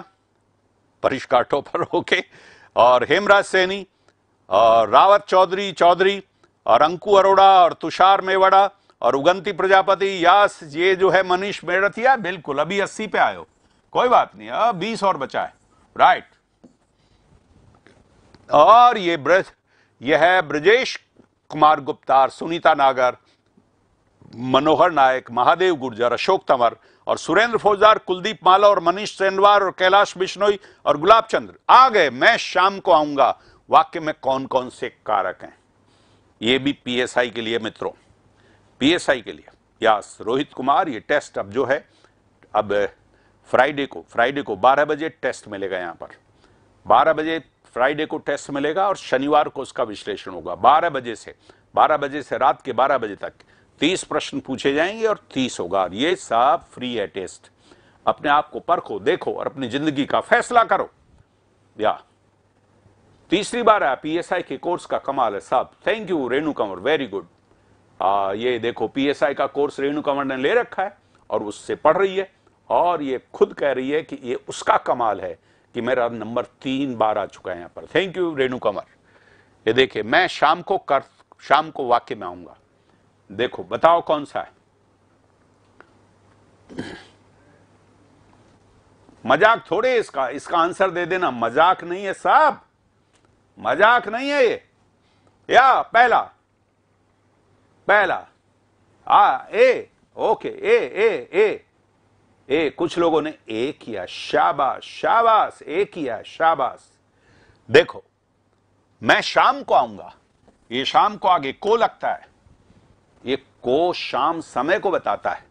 परिश पर होके और हेमराज सैनी और रावत चौधरी चौधरी और अंकु अरोड़ा और तुषार मेवाड़ा और उगंती प्रजापति यास ये जो है मनीष मेरथिया बिल्कुल अभी अस्सी पे आयो कोई बात नहीं अब बीस और बचा है राइट और ये ब्रज यह है ब्रजेश कुमार गुप्ता सुनीता नागर मनोहर नायक महादेव गुर्जर अशोक तंवर और सुरेंद्र फौजदार कुलदीप माला और मनीष सेनवार और कैलाश बिश्नोई और गुलाब चंद्र आ गए मैं शाम को आऊंगा वाक्य में कौन कौन से कारक हैं ये भी पीएसआई के लिए मित्रों पीएसआई के लिए या रोहित कुमार ये टेस्ट अब जो है अब फ्राइडे को फ्राइडे को 12 बजे टेस्ट मिलेगा यहां पर 12 बजे फ्राइडे को टेस्ट मिलेगा और शनिवार को उसका विश्लेषण होगा 12 बजे से 12 बजे से रात के 12 बजे तक तीस प्रश्न पूछे जाएंगे और तीस होगा ये सब फ्री है टेस्ट अपने आप को परखो देखो और अपनी जिंदगी का फैसला करो या तीसरी बार है पीएसआई के कोर्स का कमाल है साहब thank you Renu Kanwar very good आ, ये देखो पीएसआई का कोर्स रेणु कंवर ने ले रखा है और उससे पढ़ रही है और ये खुद कह रही है कि ये उसका कमाल है कि मेरा नंबर तीन बार आ चुका है यहां पर थैंक यू रेणु कंवर ये देखिए मैं शाम को कर शाम को वाक्य में आऊंगा देखो बताओ कौन सा है मजाक थोड़े इसका इसका आंसर दे देना मजाक नहीं है साहब मजाक नहीं है ये या पहला पहला आ ए ओके ए ए ए ए कुछ लोगों ने ए किया शाबाश शाबाश ए किया शाबाश देखो मैं शाम को आऊंगा ये शाम को आगे को लगता है ये को शाम समय को बताता है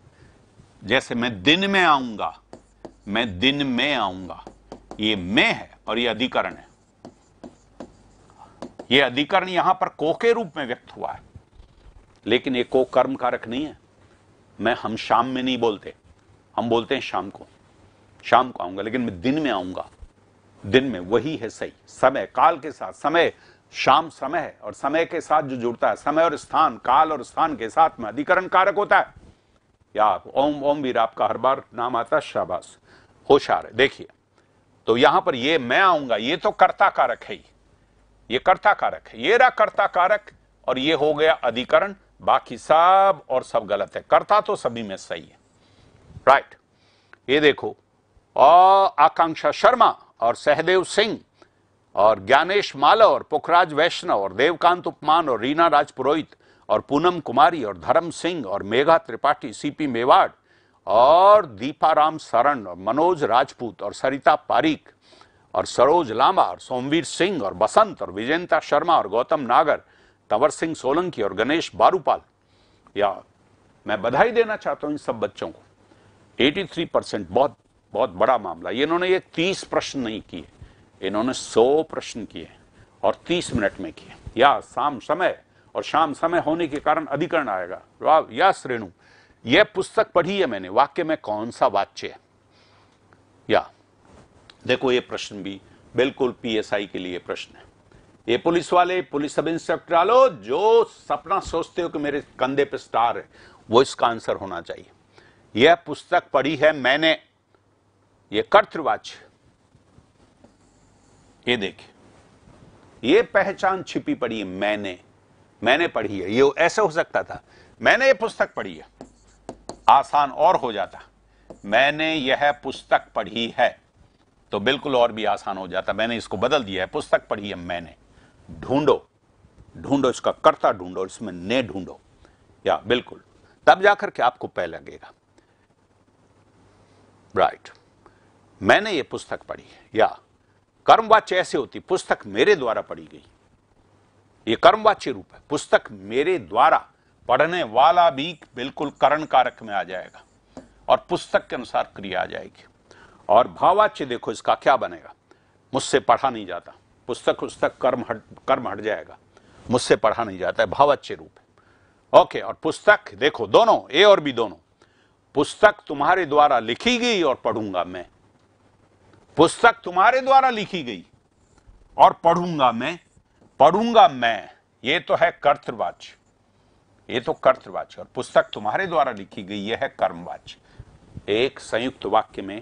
जैसे मैं दिन में आऊंगा मैं दिन में आऊंगा ये मैं है और ये अधिकरण है ये अधिकरण यहां पर को के रूप में व्यक्त हुआ है लेकिन ये को कर्म कारक नहीं है मैं हम शाम में नहीं बोलते हम बोलते हैं शाम को शाम को आऊंगा लेकिन मैं दिन में आऊंगा दिन में वही है सही समय काल के साथ समय शाम समय है और समय के साथ जो जुड़ता है समय और स्थान काल और स्थान के साथ में अधिकरण कारक होता है या ओम ओम वीर आपका हर बार नाम आता है शाबाश होशार है देखिए तो यहां पर ये मैं आऊंगा ये तो कर्ता कारक है ये कर्ता कारक है ये रहा कर्ता कारक और ये हो गया अधिकरण बाकी सब और सब गलत है कर्ता तो सभी में सही है राइट ये देखो आकांक्षा शर्मा और सहदेव सिंह और ज्ञानेश माला और पुखराज वैष्णव और देवकांत उपमान और रीना राजपुरोहित और पूनम कुमारी और धर्म सिंह और मेघा त्रिपाठी सीपी मेवाड़ और दीपाराम सरण और मनोज राजपूत और सरिता पारीक और सरोज लामा और सोमवीर सिंह और बसंत और विजयता शर्मा और गौतम नागर तंवर सिंह सोलंकी और गणेश बारूपाल या मैं बधाई देना चाहता हूँ इन सब बच्चों को 83 परसेंट बहुत बहुत बड़ा मामला इन्होंने ये 30 प्रश्न नहीं किए इन्होंने सौ प्रश्न किए और तीस मिनट में किए या शाम समय और शाम समय होने के कारण अधिकरण आएगा वाह या श्रेणु यह पुस्तक पढ़ी है मैंने वाक्य में कौन सा वाच्य है या देखो ये प्रश्न भी बिल्कुल पीएसआई के लिए प्रश्न है ये पुलिस वाले पुलिस सब इंस्पेक्टर वालो जो सपना सोचते हो कि मेरे कंधे पे स्टार है वो इसका आंसर होना चाहिए यह पुस्तक पढ़ी है मैंने ये कर्तवाच्य ये देखिए ये पहचान छिपी पड़ी है मैंने मैंने पढ़ी है ये ऐसे हो सकता था मैंने ये पुस्तक पढ़ी है आसान और हो जाता मैंने यह पुस्तक पढ़ी है तो बिल्कुल और भी आसान हो जाता मैंने इसको बदल दिया है पुस्तक पढ़ी है मैंने ढूंढो ढूंढो इसका कर्ता ढूंढो इसमें ने ढूंढो या बिल्कुल तब जाकर के आपको पै लगेगा राइट मैंने यह पुस्तक पढ़ी है या कर्म वाच्य ऐसे होती पुस्तक मेरे द्वारा पढ़ी गई ये कर्मवाच्य रूप है पुस्तक मेरे द्वारा पढ़ने वाला भी बिल्कुल करण कारक में आ जाएगा और पुस्तक के अनुसार क्रिया आ जाएगी और भाववाच्य देखो इसका क्या बनेगा मुझसे पढ़ा नहीं जाता पुस्तक पुस्तक कर्म हट कर्म हट जाएगा मुझसे पढ़ा नहीं जाता है भाववाच्य रूप है ओके और पुस्तक देखो दोनों ए और बी दोनों पुस्तक तुम्हारे द्वारा लिखी गई और पढ़ूंगा मैं पुस्तक तुम्हारे द्वारा लिखी गई और पढ़ूंगा मैं पढ़ूंगा मैं ये तो है कर्तवाच ये तो कर्तवाच्य और पुस्तक तुम्हारे द्वारा लिखी गई यह है कर्मवाच एक संयुक्त वाक्य में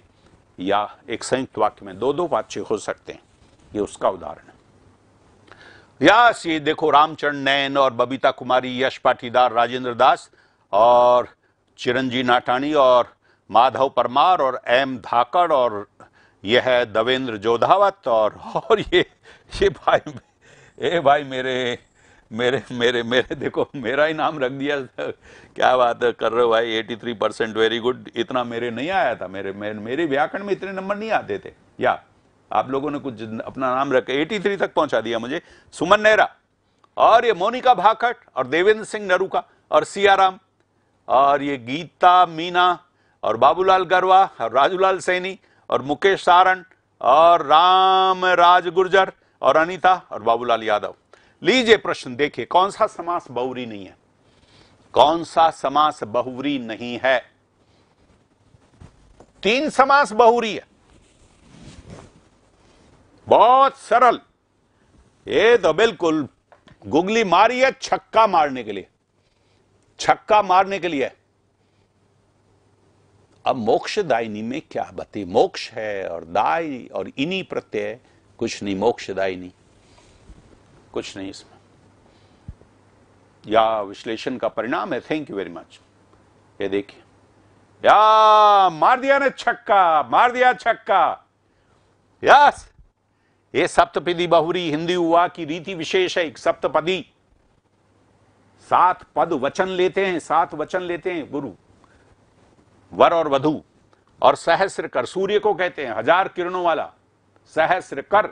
या एक संयुक्त वाक्य में दो दो वाच्य हो सकते हैं ये उसका उदाहरण यस ये देखो रामचरण नैन और बबीता कुमारी यश पाटीदार राजेंद्र दास और चिरंजी नाटानी और माधव परमार और एम धाकड़ और यह है दवेंद्र जोधावत और और ये ये भाई ए भाई मेरे मेरे मेरे मेरे देखो मेरा ही नाम रख दिया क्या बात है कर रहे हो भाई 83 परसेंट वेरी गुड इतना मेरे नहीं आया था मेरे मेरे, मेरे व्याकरण में इतने नंबर नहीं आते थे या आप लोगों ने कुछ अपना नाम रख 83 तक पहुंचा दिया मुझे सुमन नेहरा और ये मोनिका भाखट और देवेंद्र सिंह नरूका और सियाराम और ये गीता मीना और बाबूलाल गरवा और राजूलाल सैनी और मुकेश सारण और राम राज गुर्जर और अनीता और बाबूलाल यादव लीजिए प्रश्न देखिए कौन सा समास बहुरी नहीं है कौन सा समास बहुरी नहीं है तीन समास बहुरी है बहुत सरल ये तो बिल्कुल गुगली मारी है छक्का मारने के लिए छक्का मारने के लिए अब मोक्ष दायिनी में क्या बते मोक्ष है और दाय और इनी प्रत्यय कुछ नहीं मोक्ष दायनी कुछ नहीं इसमें या विश्लेषण का परिणाम है थैंक यू वेरी मच ये देखिए या मार दिया ने छक्का मार दिया छक्का यस ये सप्तपदी बहुरी हिंदी हुआ की रीति विशेष है एक सप्तपदी सात पद वचन लेते हैं सात वचन लेते हैं गुरु वर और वधु और सहस्र कर सूर्य को कहते हैं हजार किरणों वाला सहस्र कर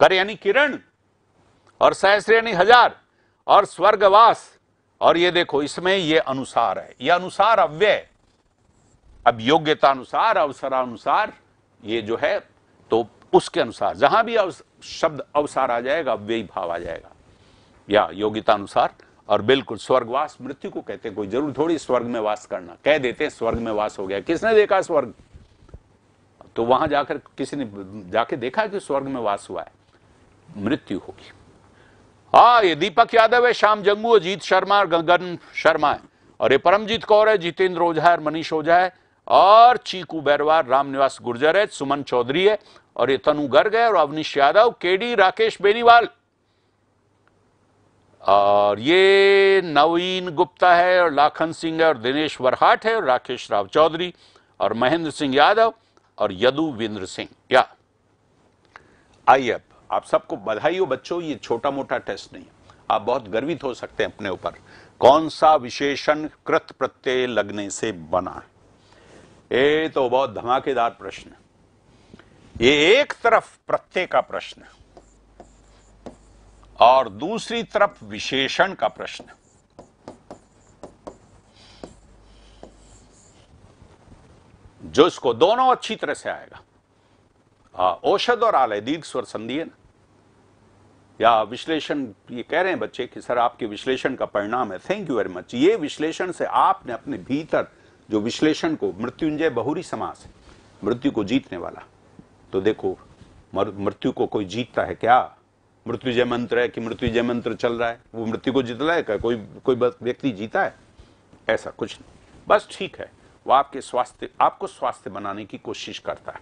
कर यानी किरण और सहस्र यानी हजार और स्वर्गवास और ये देखो इसमें ये अनुसार है ये अनुसार अव्यय अब योग्यता अनुसार अवसरानुसार ये जो है तो उसके अनुसार जहां भी शब्द अवसार आ जाएगा अव्यय भाव आ जाएगा या योग्यता अनुसार और बिल्कुल स्वर्गवास मृत्यु को कहते हैं कोई जरूर थोड़ी स्वर्ग में वास करना कह देते हैं स्वर्ग में वास हो गया किसने देखा स्वर्ग तो वहां जाकर किसी ने जाके देखा कि स्वर्ग में वास हुआ है मृत्यु होगी हाँ ये दीपक यादव है श्याम जंगू अजीत शर्मा और गगन शर्मा है और ये परमजीत कौर है जितेंद्र ओझा है मनीष ओझा है और चीकू बैरवार रामनिवास गुर्जर है सुमन चौधरी है और ये तनु गर्ग है और अवनीश यादव केडी राकेश बेनीवाल और ये नवीन गुप्ता है और लाखन सिंह है और दिनेश वरहाट है और राकेश राव चौधरी और महेंद्र सिंह यादव और यदुविंद्र सिंह या आइए अब आप सबको बधाई हो बच्चों ये छोटा मोटा टेस्ट नहीं आप बहुत गर्वित हो सकते हैं अपने ऊपर कौन सा विशेषण कृत प्रत्यय लगने से बना है ये तो बहुत धमाकेदार प्रश्न ये एक तरफ प्रत्यय का प्रश्न है और दूसरी तरफ विशेषण का प्रश्न जो इसको दोनों अच्छी तरह से आएगा औषध और आलय दीर्घ स्वर संधि है ना या विश्लेषण ये कह रहे हैं बच्चे कि सर आपके विश्लेषण का परिणाम है थैंक यू वेरी मच ये विश्लेषण से आपने अपने भीतर जो विश्लेषण को मृत्युंजय बहुरी समास मृत्यु को जीतने वाला तो देखो मृत्यु को कोई जीतता है क्या मृत्युजय मंत्र है कि मृत्युजय मंत्र चल रहा है वो मृत्यु को जितलाएगा कोई कोई व्यक्ति जीता है ऐसा कुछ नहीं बस ठीक है वो आपके स्वास्थ्य आपको स्वास्थ्य बनाने की कोशिश करता है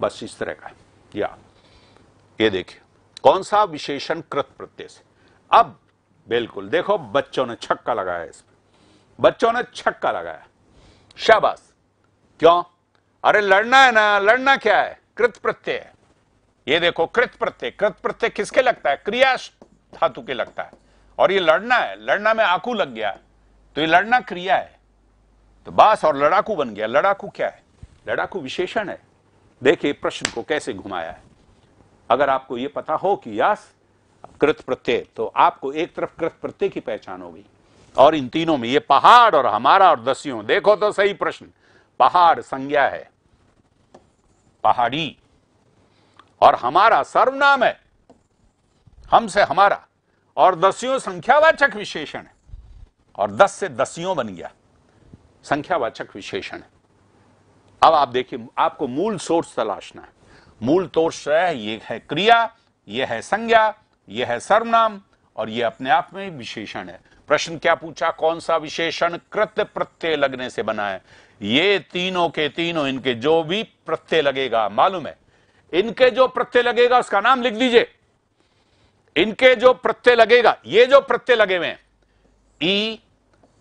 बस इस तरह का या ये देखिए कौन सा विशेषण कृत प्रत्यय से अब बिल्कुल देखो बच्चों ने छक्का लगाया इस पर बच्चों ने छक्का लगाया शाबाश क्यों अरे लड़ना है ना लड़ना क्या है कृत प्रत्यय है ये देखो कृत प्रत्यय कृत प्रत्यय किसके लगता है क्रिया धातु के लगता है और ये लड़ना है लड़ना में आकू लग गया तो ये लड़ना क्रिया है तो बास और लड़ाकू बन गया लड़ाकू क्या है लड़ाकू विशेषण है देखिए प्रश्न को कैसे घुमाया है अगर आपको ये पता हो कि यास कृत प्रत्यय तो आपको एक तरफ कृत प्रत्यय की पहचान होगी और इन तीनों में ये पहाड़ और हमारा और दस्यों देखो तो सही प्रश्न पहाड़ संज्ञा है पहाड़ी और हमारा सर्वनाम है हम से हमारा और दसियों संख्यावाचक विशेषण है और दस से दसियों बन गया संख्यावाचक विशेषण अब आप देखिए आपको मूल सोर्स तलाशना है मूल तोर्ष है ये है क्रिया ये है संज्ञा ये है सर्वनाम और ये अपने आप में विशेषण है प्रश्न क्या पूछा कौन सा विशेषण कृत प्रत्यय लगने से बना है ये तीनों के तीनों इनके जो भी प्रत्यय लगेगा मालूम है इनके जो प्रत्यय लगेगा उसका नाम लिख दीजिए इनके जो प्रत्यय लगेगा ये जो प्रत्यय लगे हुए हैं ई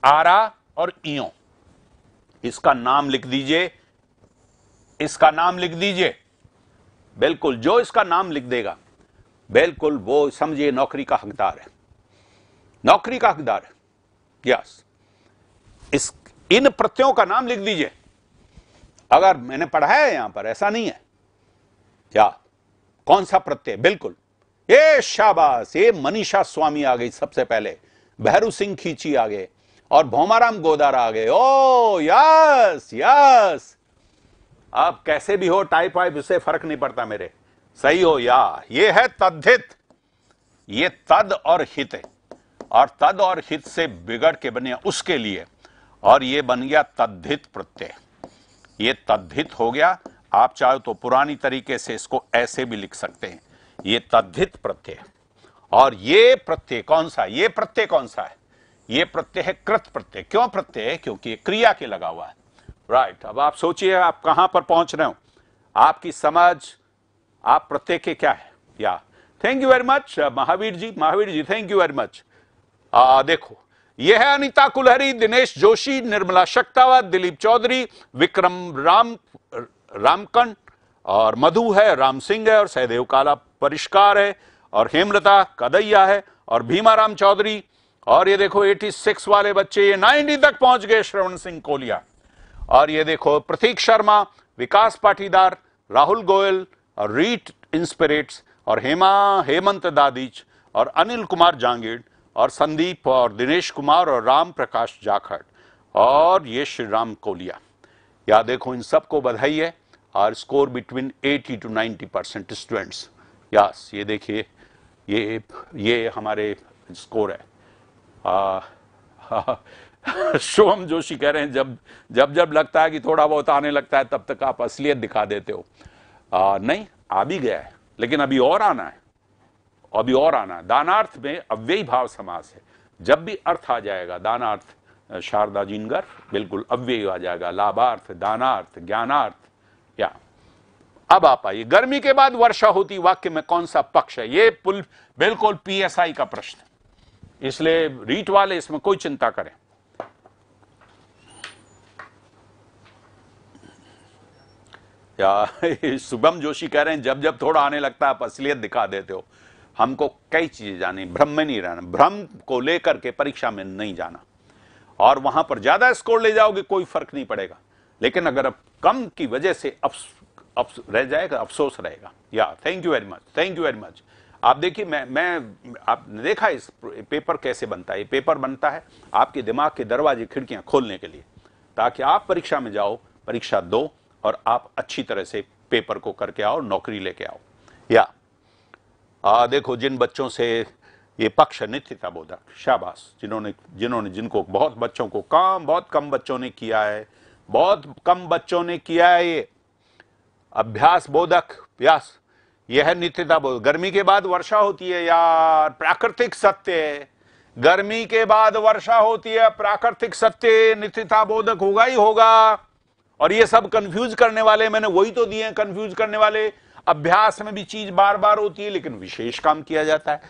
आरा और इयो इसका नाम लिख दीजिए इसका नाम लिख दीजिए बिल्कुल जो इसका नाम लिख देगा बिल्कुल वो समझिए नौकरी का हकदार है नौकरी का हकदार है यस इस इन प्रत्ययों का नाम लिख दीजिए अगर मैंने पढ़ाया है यहां पर ऐसा नहीं है क्या कौन सा प्रत्यय बिल्कुल ये शाबाश ये मनीषा स्वामी आ गई सबसे पहले भैरू सिंह खींची आ गए और भोमाराम गोदार आ गए ओ यस यस आप कैसे भी हो टाइप वाइप उससे फर्क नहीं पड़ता मेरे सही हो या ये है तद्धित ये तद और हित है और तद और हित से बिगड़ के बने उसके लिए और ये बन गया तद्धित प्रत्यय ये तद्धित हो गया आप चाहो तो पुरानी तरीके से इसको ऐसे भी लिख सकते हैं ये तद्धित प्रत्यय और ये प्रत्यय कौन सा ये प्रत्यय कौन सा है ये प्रत्यय है कृत प्रत्यय क्यों प्रत्यय है क्योंकि ये क्रिया के लगा हुआ है राइट right. अब आप सोचिए आप कहां पर पहुंच रहे हो आपकी समझ आप प्रत्यय के क्या है या thank you very much Mahavir ji Mahaveer ji thank you very much देखो यह है अनिता कुलहरी दिनेश जोशी निर्मला शक्तावत दिलीप चौधरी विक्रम राम रामकंड और मधु है राम सिंह है और सहदेव काला परिष्कार है और हेमलता कदैया है और भीमाराम चौधरी और ये देखो 86 वाले बच्चे ये 90 तक पहुंच गए श्रवण सिंह कोलिया और ये देखो प्रतीक शर्मा विकास पाटीदार राहुल गोयल और रीट इंस्पिरेट्स और हेमा हेमंत दादीच और अनिल कुमार जांगिड और संदीप और दिनेश कुमार और राम प्रकाश जाखड़ और ये श्री राम कोलिया या देखो इन सबको बधाई है are score between 80 to 90 percent students यास ये देखिए ये ये हमारे स्कोर है आ, शोम जोशी कह रहे हैं जब जब जब लगता है कि थोड़ा बहुत आने लगता है तब तक आप असलियत दिखा देते हो आ, नहीं आ भी गया है लेकिन अभी और आना है अभी और आना है दानार्थ में अव्ययी भाव समास है जब भी अर्थ आ जाएगा दानार्थ शारदा जिनगर बिल्कुल अव्ययी आ जाएगा लाभार्थ दानार्थ ज्ञानार्थ या अब आप आइए गर्मी के बाद वर्षा होती वाक्य में कौन सा पक्ष है ये पुल बिल्कुल पीएसआई का प्रश्न इसलिए रीट वाले इसमें कोई चिंता करें या शुभम जोशी कह रहे हैं जब जब थोड़ा आने लगता है आप असलियत दिखा देते हो हमको कई चीजें जानी भ्रम में नहीं रहना भ्रम को लेकर के परीक्षा में नहीं जाना और वहां पर ज्यादा स्कोर ले जाओगे कोई फर्क नहीं पड़ेगा लेकिन अगर अब कम की वजह से अप्स, अप्स रह जाएगा अफसोस रहेगा या thank you very much thank you very much आप देखिए मैं मैं आपने देखा इस पेपर कैसे बनता है ये पेपर बनता है आपके दिमाग के दरवाजे खिड़कियां खोलने के लिए ताकि आप परीक्षा में जाओ परीक्षा दो और आप अच्छी तरह से पेपर को करके आओ नौकरी लेके आओ या आ, देखो जिन बच्चों से ये पक्ष नित्यता बोधक शाबाश जिन्होंने जिन्होंने जिनको बहुत बच्चों को काम बहुत कम बच्चों ने किया है बहुत कम बच्चों ने किया है ये अभ्यास बोधक व्यास यह है नित्यता बोध गर्मी के बाद वर्षा होती है यार प्राकृतिक सत्य है गर्मी के बाद वर्षा होती है प्राकृतिक सत्य नित्यता बोधक होगा ही होगा और ये सब कंफ्यूज करने वाले मैंने वही तो दिए कंफ्यूज करने वाले अभ्यास में भी चीज बार बार होती है लेकिन विशेष काम किया जाता है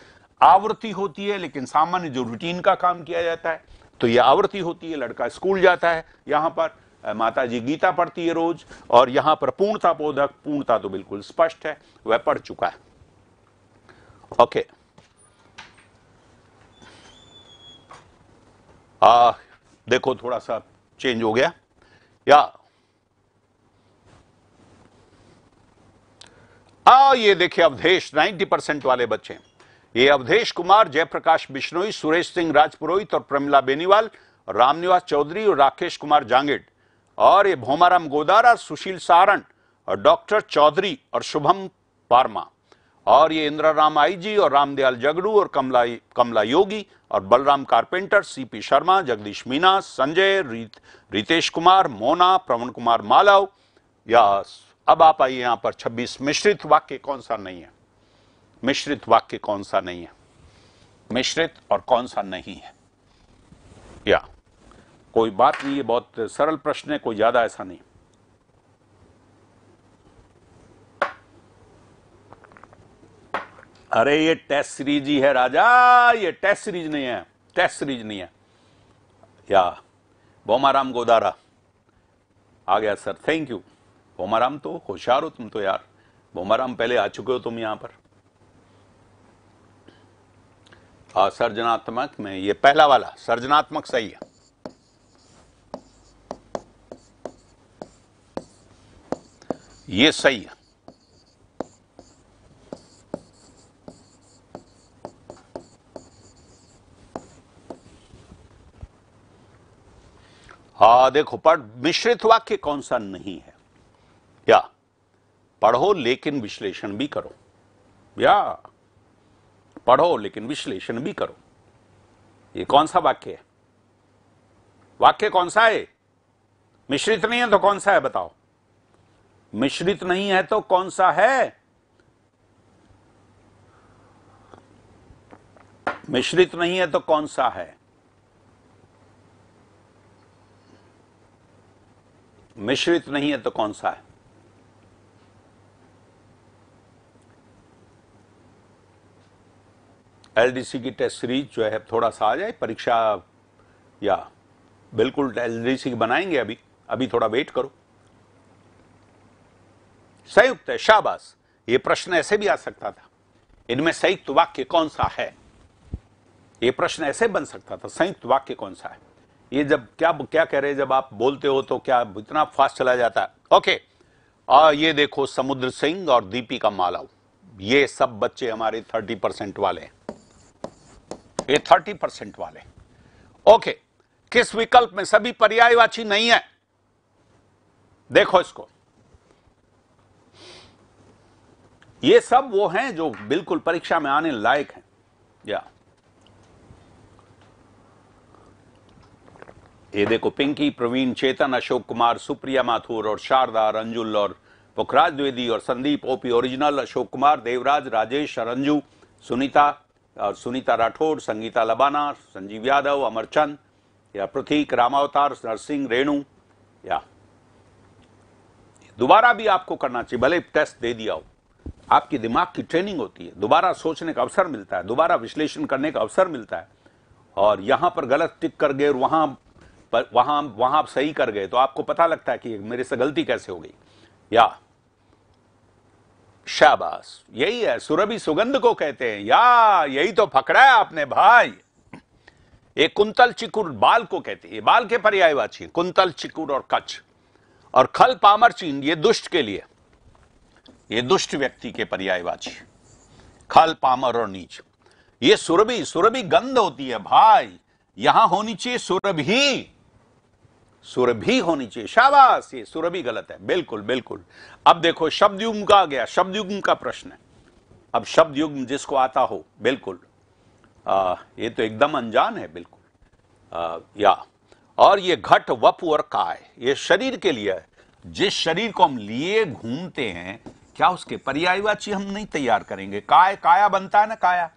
आवृत्ति होती है लेकिन सामान्य जो रूटीन का काम किया जाता है तो यह आवृत्ति होती है लड़का स्कूल जाता है यहां पर माता जी गीता पढ़ती है रोज और यहां पर पूर्णता बोधक पूर्णता तो बिल्कुल स्पष्ट है वह पढ़ चुका है ओके आ, देखो थोड़ा सा चेंज हो गया या आ ये देखिए अवधेश 90 परसेंट वाले बच्चे ये अवधेश कुमार जयप्रकाश बिश्नोई सुरेश सिंह राजपुरोहित और प्रमिला बेनीवाल रामनिवास चौधरी और राकेश कुमार जांगेड और ये भोमाराम गोदारा सुशील सारण और डॉक्टर चौधरी और शुभम पारमा और ये इंदिरा राम आई जी और रामदयाल जगड़ू और कमला कमला योगी और बलराम कारपेंटर सीपी शर्मा जगदीश मीना संजय रित, रितेश कुमार मोना प्रवण कुमार मालव या अब आप आइए यहां पर 26 मिश्रित वाक्य कौन सा नहीं है मिश्रित वाक्य कौन सा नहीं है मिश्रित और कौन सा नहीं है या कोई बात नहीं ये बहुत सरल प्रश्न है कोई ज़्यादा ऐसा नहीं अरे ये टेस्ट सीरीज ही है राजा ये टेस्ट सीरीज नहीं है टेस्ट सीरीज नहीं है या बोमाराम गोदारा आ गया सर थैंक यू बोमाराम तो होशियार हो तुम तो यार बोमाराम पहले आ चुके हो तुम यहां पर सर्जनात्मक में ये पहला वाला सर्जनात्मक सही है ये सही है हा देखो पढ़ मिश्रित वाक्य कौन सा नहीं है या पढ़ो लेकिन विश्लेषण भी करो या पढ़ो लेकिन विश्लेषण भी करो ये कौन सा वाक्य है वाक्य कौन सा है मिश्रित नहीं है तो कौन सा है बताओ मिश्रित नहीं है तो कौन सा है मिश्रित नहीं है तो कौन सा है मिश्रित नहीं है तो कौन सा है एलडीसी की टेस्ट सीरीज जो है थोड़ा सा आ जाए परीक्षा या बिल्कुल एलडीसी बनाएंगे अभी अभी थोड़ा वेट करो संयुक्त है शाबाश ये प्रश्न ऐसे भी आ सकता था इनमें संयुक्त वाक्य कौन सा है ये प्रश्न ऐसे बन सकता था संयुक्त वाक्य कौन सा है ये जब क्या क्या कह रहे जब आप बोलते हो तो क्या इतना फास्ट चला जाता है ओके आ, ये देखो समुद्र सिंह और दीपिका मालाव ये सब बच्चे हमारे थर्टी परसेंट वाले हैं ये थर्टी परसेंट वाले ओके किस विकल्प में सभी पर्यायवाची नहीं है देखो इसको ये सब वो हैं जो बिल्कुल परीक्षा में आने लायक हैं या ये देखो पिंकी प्रवीण चेतन अशोक कुमार सुप्रिया माथुर और शारदा रंजुल और पुखराज द्विवेदी और संदीप ओपी ओरिजिनल अशोक कुमार देवराज राजेश रंजू सुनीता और सुनीता राठौर संगीता लबाना संजीव यादव अमरचंद या प्रतीक रामावतार नरसिंह रेणु या दोबारा भी आपको करना चाहिए भले टेस्ट दे दिया हो आपकी दिमाग की ट्रेनिंग होती है दोबारा सोचने का अवसर मिलता है दोबारा विश्लेषण करने का अवसर मिलता है और यहां पर गलत टिक कर गए और वहां पर वहां वहां आप सही कर गए तो आपको पता लगता है कि मेरे से गलती कैसे हो गई या शाबाश यही है सुरभि सुगंध को कहते हैं या यही तो पकड़ा है आपने भाई एक कुंतल चिकुर बाल को कहते हैं बाल के पर्यायवाची कुंतल चिकुर और कच्छ और खल पामर चीन ये दुष्ट के लिए ये दुष्ट व्यक्ति के पर्यायवाची खल पामर और नीच ये सुरभि सुरभि गंध होती है भाई यहां होनी चाहिए सुरभि सुरभि होनी चाहिए शाबाश ये सुरभि गलत है बिल्कुल बिल्कुल अब देखो शब्द युग्म का गया शब्द युग्म का प्रश्न है अब शब्द युग्म जिसको आता हो बिल्कुल आ, ये तो एकदम अनजान है बिल्कुल आ, या और ये घट वप और काय ये शरीर के लिए है जिस शरीर को हम लिए घूमते हैं क्या उसके पर्यायवाची हम नहीं तैयार करेंगे काय काया बनता है ना काया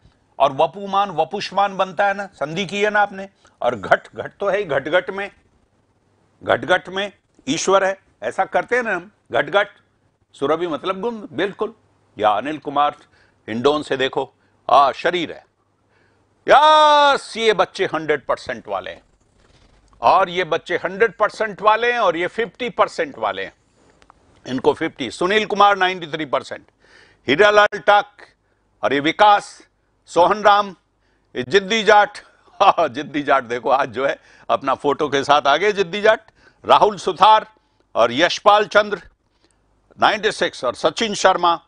और वपुमान वपुष्मान बनता है ना संधि की है ना आपने और घट घट तो है ही घट घट में घट घट में ईश्वर है ऐसा करते हैं ना हम घट घट सुरभि मतलब गुण बिल्कुल या अनिल कुमार हिंडोन से देखो आ शरीर है यस ये बच्चे हंड्रेड परसेंट वाले हैं और ये बच्चे हंड्रेड परसेंट वाले हैं और ये फिफ्टी परसेंट वाले हैं इनको 50 सुनील कुमार 93 परसेंट हीरालाल टाक और ये विकास सोहन राम ये जिद्दी जाट हाँ, जिद्दी जाट देखो आज जो है अपना फोटो के साथ आगे जिद्दी जाट राहुल सुथार और यशपाल चंद्र 96 और सचिन शर्मा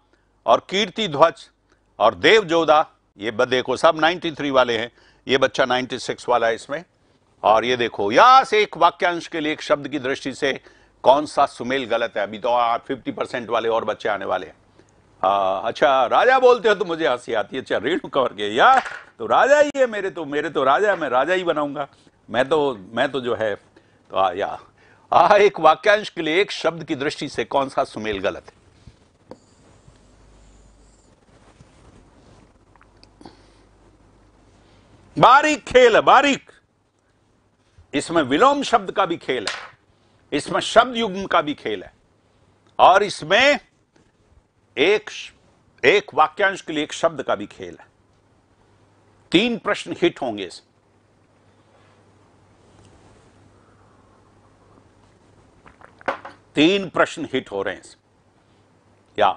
और कीर्ति ध्वज और देव जोधा ये देखो सब 93 वाले हैं ये बच्चा 96 वाला है इसमें और ये देखो यास एक वाक्यांश के लिए एक शब्द की दृष्टि से कौन सा सुमेल गलत है अभी तो फिफ्टी परसेंट वाले और बच्चे आने वाले हैं अच्छा राजा बोलते हो तो मुझे हंसी आती है अच्छा रेणु कवर के यार तो राजा ही है मेरे तो मेरे तो राजा मैं राजा ही बनाऊंगा मैं तो मैं तो जो है तो आ, या आ, एक वाक्यांश के लिए एक शब्द की दृष्टि से कौन सा सुमेल गलत है बारीक खेल है बारीक इसमें विलोम शब्द का भी खेल है इसमें शब्द युग्म का भी खेल है और इसमें एक एक वाक्यांश के लिए एक शब्द का भी खेल है तीन प्रश्न हिट होंगे इस तीन प्रश्न हिट हो रहे हैं या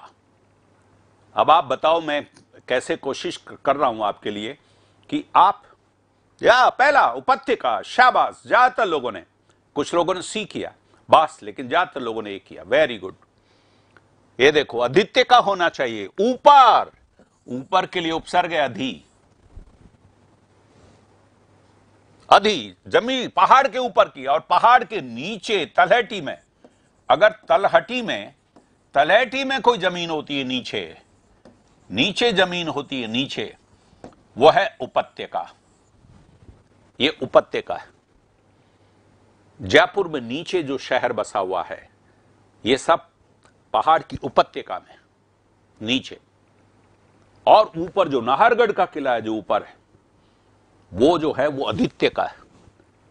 अब आप बताओ मैं कैसे कोशिश कर रहा हूं आपके लिए कि आप या पहला उपत्य का शाबाश ज्यादातर लोगों ने कुछ लोगों ने सी किया बस लेकिन ज्यादातर लोगों ने ये किया वेरी गुड ये देखो आदित्य का होना चाहिए ऊपर ऊपर के लिए उपसर्ग है अधि अधि जमीन पहाड़ के ऊपर की और पहाड़ के नीचे तलहटी में अगर तलहटी में तलहटी में कोई जमीन होती है नीचे नीचे जमीन होती है नीचे वह है उपत्य का यह उपत्य का है जयपुर में नीचे जो शहर बसा हुआ है ये सब पहाड़ की उपत्यका में नीचे और ऊपर जो नाहरगढ़ का किला है जो ऊपर है वो जो है वो आदित्य का है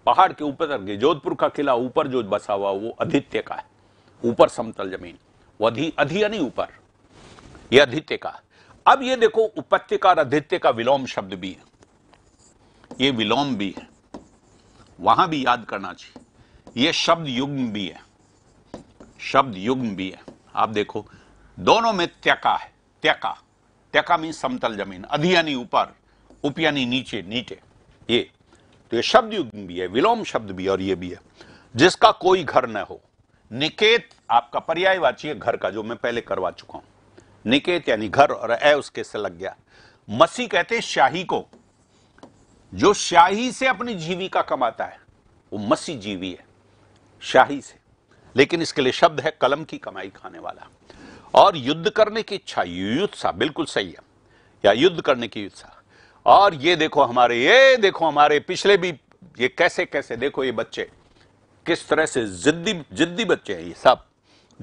पहाड़ के ऊपर जोधपुर का किला ऊपर जो बसा हुआ वो आदित्य का है ऊपर समतल जमीन वो अधि अधि यानी ऊपर यह अधित्य का अब ये देखो उपत्यका और आदित्य का विलोम शब्द भी है ये विलोम भी है वहां भी याद करना चाहिए ये शब्द युग्म भी है शब्द युग्म भी है आप देखो दोनों में त्यका है त्यका त्यका मीन समतल जमीन अधियानी ऊपर उपयानी नीचे नीचे ये तो ये शब्द युग्म भी है विलोम शब्द भी और ये भी है जिसका कोई घर न हो निकेत आपका पर्यायवाची है घर का जो मैं पहले करवा चुका हूं निकेत यानी घर और ए उसके से लग गया मसी कहते हैं शाही को जो शाही से अपनी जीविका कमाता है वो मसी जीवी है शाही से लेकिन इसके लिए शब्द है कलम की कमाई खाने वाला और युद्ध करने की इच्छा युत्सा बिल्कुल सही है या युद्ध करने की युत्सा और ये देखो हमारे ये देखो हमारे पिछले भी ये कैसे कैसे देखो ये बच्चे किस तरह से जिद्दी जिद्दी बच्चे हैं ये सब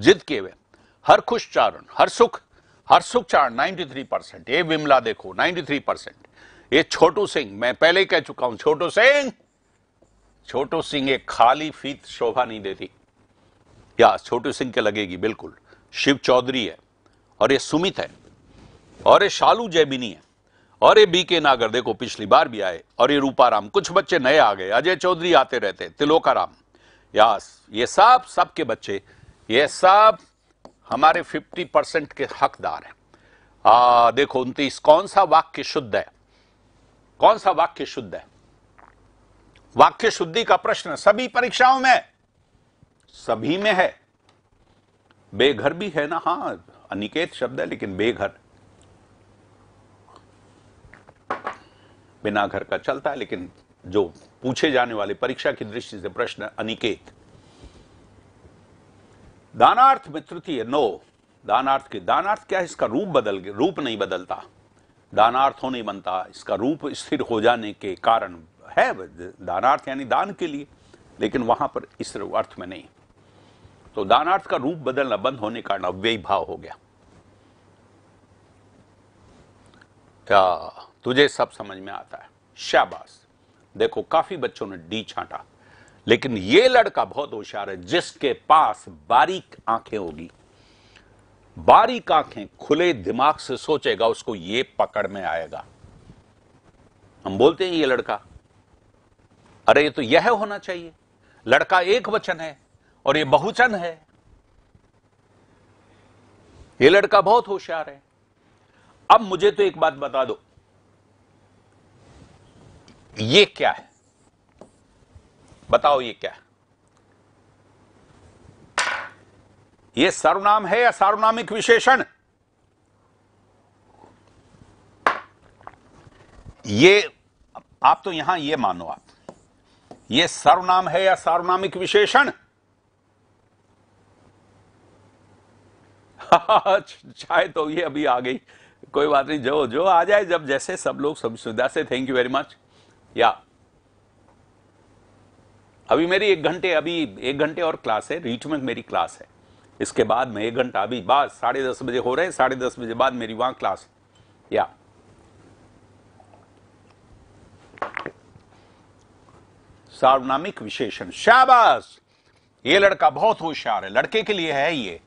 जिद किए हुए हर खुश चारण हर सुख हर सुख चारण 93 परसेंट ये विमला देखो 93 परसेंट ये छोटू सिंह मैं पहले ही कह चुका हूं छोटू सिंह छोटू सिंह एक खाली फीत शोभा नहीं देती या छोटू सिंह के लगेगी बिल्कुल शिव चौधरी है और ये सुमित है और ये शालू जैबिनी है और ये बीके नागर देखो पिछली बार भी आए और ये रूपाराम कुछ बच्चे नए आ गए अजय चौधरी आते रहते तिलोकाराम यास ये सब सबके बच्चे ये सब हमारे 50 परसेंट के हकदार हैं आ, देखो उनतीस कौन सा वाक्य शुद्ध है कौन सा वाक्य शुद्ध है वाक्य शुद्धि का प्रश्न सभी परीक्षाओं में सभी में है बेघर भी है ना हां अनिकेत शब्द है लेकिन बेघर बिना घर का चलता है लेकिन जो पूछे जाने वाले परीक्षा की दृष्टि से प्रश्न अनिकेत दानार्थ में तृतीय नो दानार्थ के दानार्थ क्या है इसका रूप बदल गया रूप नहीं बदलता दानार्थ हो नहीं बनता इसका रूप स्थिर हो जाने के कारण है दानार्थ यानी दान के लिए लेकिन वहां पर इस अर्थ में नहीं तो दानार्थ का रूप बदलना बंद होने का कारण अव्ययी भाव हो गया क्या तुझे सब समझ में आता है शाबाश देखो काफी बच्चों ने डी छाटा लेकिन ये लड़का बहुत होशियार है जिसके पास बारीक आंखें होगी बारीक आंखें खुले दिमाग से सोचेगा उसको ये पकड़ में आएगा हम बोलते हैं ये लड़का अरे ये तो यह होना चाहिए लड़का एक वचन है और ये बहुचन है ये लड़का बहुत होशियार है अब मुझे तो एक बात बता दो ये क्या है बताओ ये क्या है ये सर्वनाम है या सार्वनामिक विशेषण ये आप तो यहां ये मानो आप यह सर्वनाम है या सार्वनामिक विशेषण चाहे हाँ, तो ये अभी आ गई कोई बात नहीं जो जो आ जाए जब जैसे सब लोग सब सुविधा से थैंक यू वेरी मच या अभी मेरी एक घंटे अभी एक घंटे और क्लास है रीच में मेरी क्लास है इसके बाद में एक घंटा अभी बाद साढ़े दस बजे हो रहे हैं साढ़े दस बजे बाद मेरी वहां क्लास या सार्वनामिक विशेषण शाबाश ये लड़का बहुत होशियार है लड़के के लिए है ये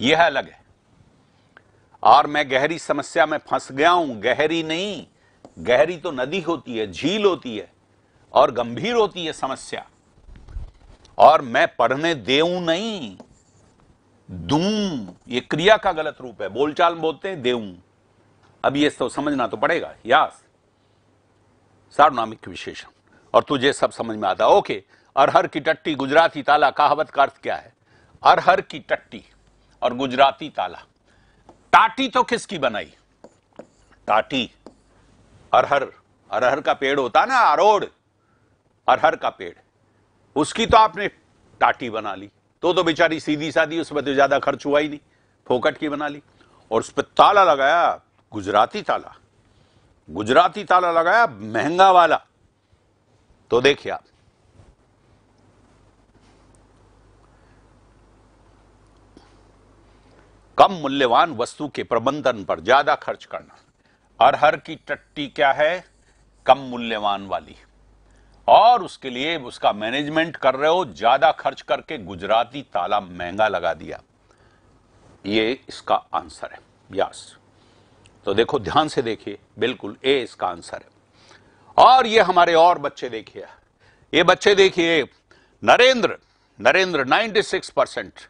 यह अलग है और मैं गहरी समस्या में फंस गया हूं गहरी नहीं गहरी तो नदी होती है झील होती है और गंभीर होती है समस्या और मैं पढ़ने देऊ नहीं दू ये क्रिया का गलत रूप है बोलचाल बोलते हैं देऊ अब ये तो समझना तो पड़ेगा यास सार्वनामिक विशेषण और तुझे सब समझ में आता ओके अरहर की टट्टी गुजराती ताला कहावत का अर्थ क्या है अरहर की टट्टी और गुजराती ताला टाटी तो किसकी बनाई टाटी अरहर अरहर का पेड़ होता ना अरोड़ अरहर का पेड़ उसकी तो आपने टाटी बना ली तो तो बेचारी सीधी साधी उसमें तो ज्यादा खर्च हुआ ही नहीं फोकट की बना ली और उस पर ताला लगाया गुजराती ताला गुजराती ताला लगाया महंगा वाला तो देखिए आप कम मूल्यवान वस्तु के प्रबंधन पर ज्यादा खर्च करना अरहर की टट्टी क्या है कम मूल्यवान वाली और उसके लिए उसका मैनेजमेंट कर रहे हो ज्यादा खर्च करके गुजराती ताला महंगा लगा दिया ये इसका आंसर है व्यास तो देखो ध्यान से देखिए बिल्कुल ए इसका आंसर है और ये हमारे और बच्चे देखिए ये बच्चे देखिए नरेंद्र नरेंद्र 96 परसेंट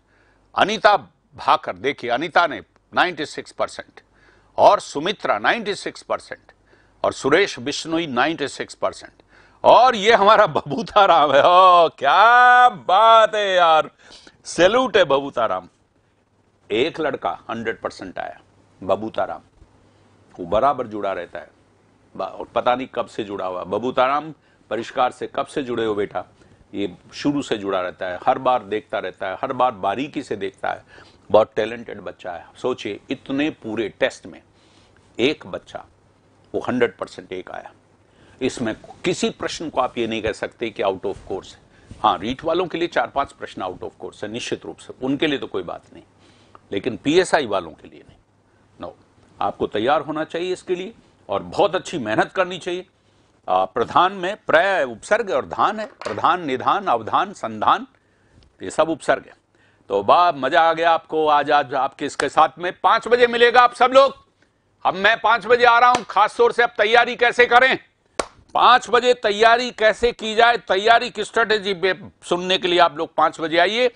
अनिता भाकर देखिए अनिता ने 96 परसेंट और सुमित्रा 96 परसेंट और सुरेश बिश्नोई 96 परसेंट और ये हमारा बबूता राम है ओ क्या बात है यार सेल्यूट है बबूता राम एक लड़का 100 परसेंट आया बबूता राम वो बराबर जुड़ा रहता है पता नहीं कब से जुड़ा हुआ बबूताराम परिष्कार से कब से जुड़े हो बेटा ये शुरू से जुड़ा रहता है हर बार देखता रहता है हर बार बारीकी से देखता है बहुत टैलेंटेड बच्चा है सोचिए इतने पूरे टेस्ट में एक बच्चा वो हंड्रेड परसेंट एक आया इसमें किसी प्रश्न को आप ये नहीं कह सकते कि आउट ऑफ कोर्स है हाँ रीट वालों के लिए चार पांच प्रश्न आउट ऑफ कोर्स है निश्चित रूप से उनके लिए तो कोई बात नहीं लेकिन पीएसआई वालों के लिए नहीं नो आपको तैयार होना चाहिए इसके लिए और बहुत अच्छी मेहनत करनी चाहिए प्रधान में प्रय उपसर्ग और धान है प्रधान निधान अवधान संधान ये सब उपसर्ग है तो बाब मजा आ गया आपको आज आज आपके इसके साथ में पांच बजे मिलेगा आप सब लोग अब मैं पांच बजे आ रहा हूं खास तौर से अब तैयारी कैसे करें पांच बजे तैयारी कैसे की जाए तैयारी की स्ट्रेटेजी पे सुनने के लिए आप लोग पांच बजे आइए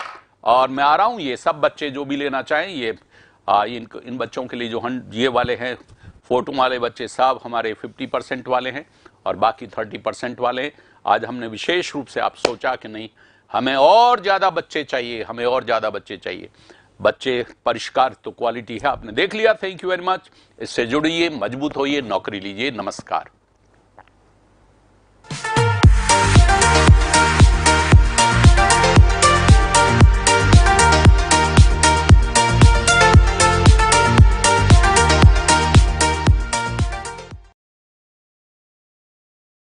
और मैं आ रहा हूं ये सब बच्चे जो भी लेना चाहें ये आ, इन इन बच्चों के लिए जो हंड ये वाले हैं फोटो वाले बच्चे साहब हमारे 50 परसेंट वाले हैं और बाकी 30 परसेंट वाले हैं आज हमने विशेष रूप से आप सोचा कि नहीं हमें और ज़्यादा बच्चे चाहिए हमें और ज़्यादा बच्चे चाहिए बच्चे परिष्कार तो क्वालिटी है आपने देख लिया थैंक यू वेरी मच इससे जुड़िए मजबूत होइए नौकरी लीजिए नमस्कार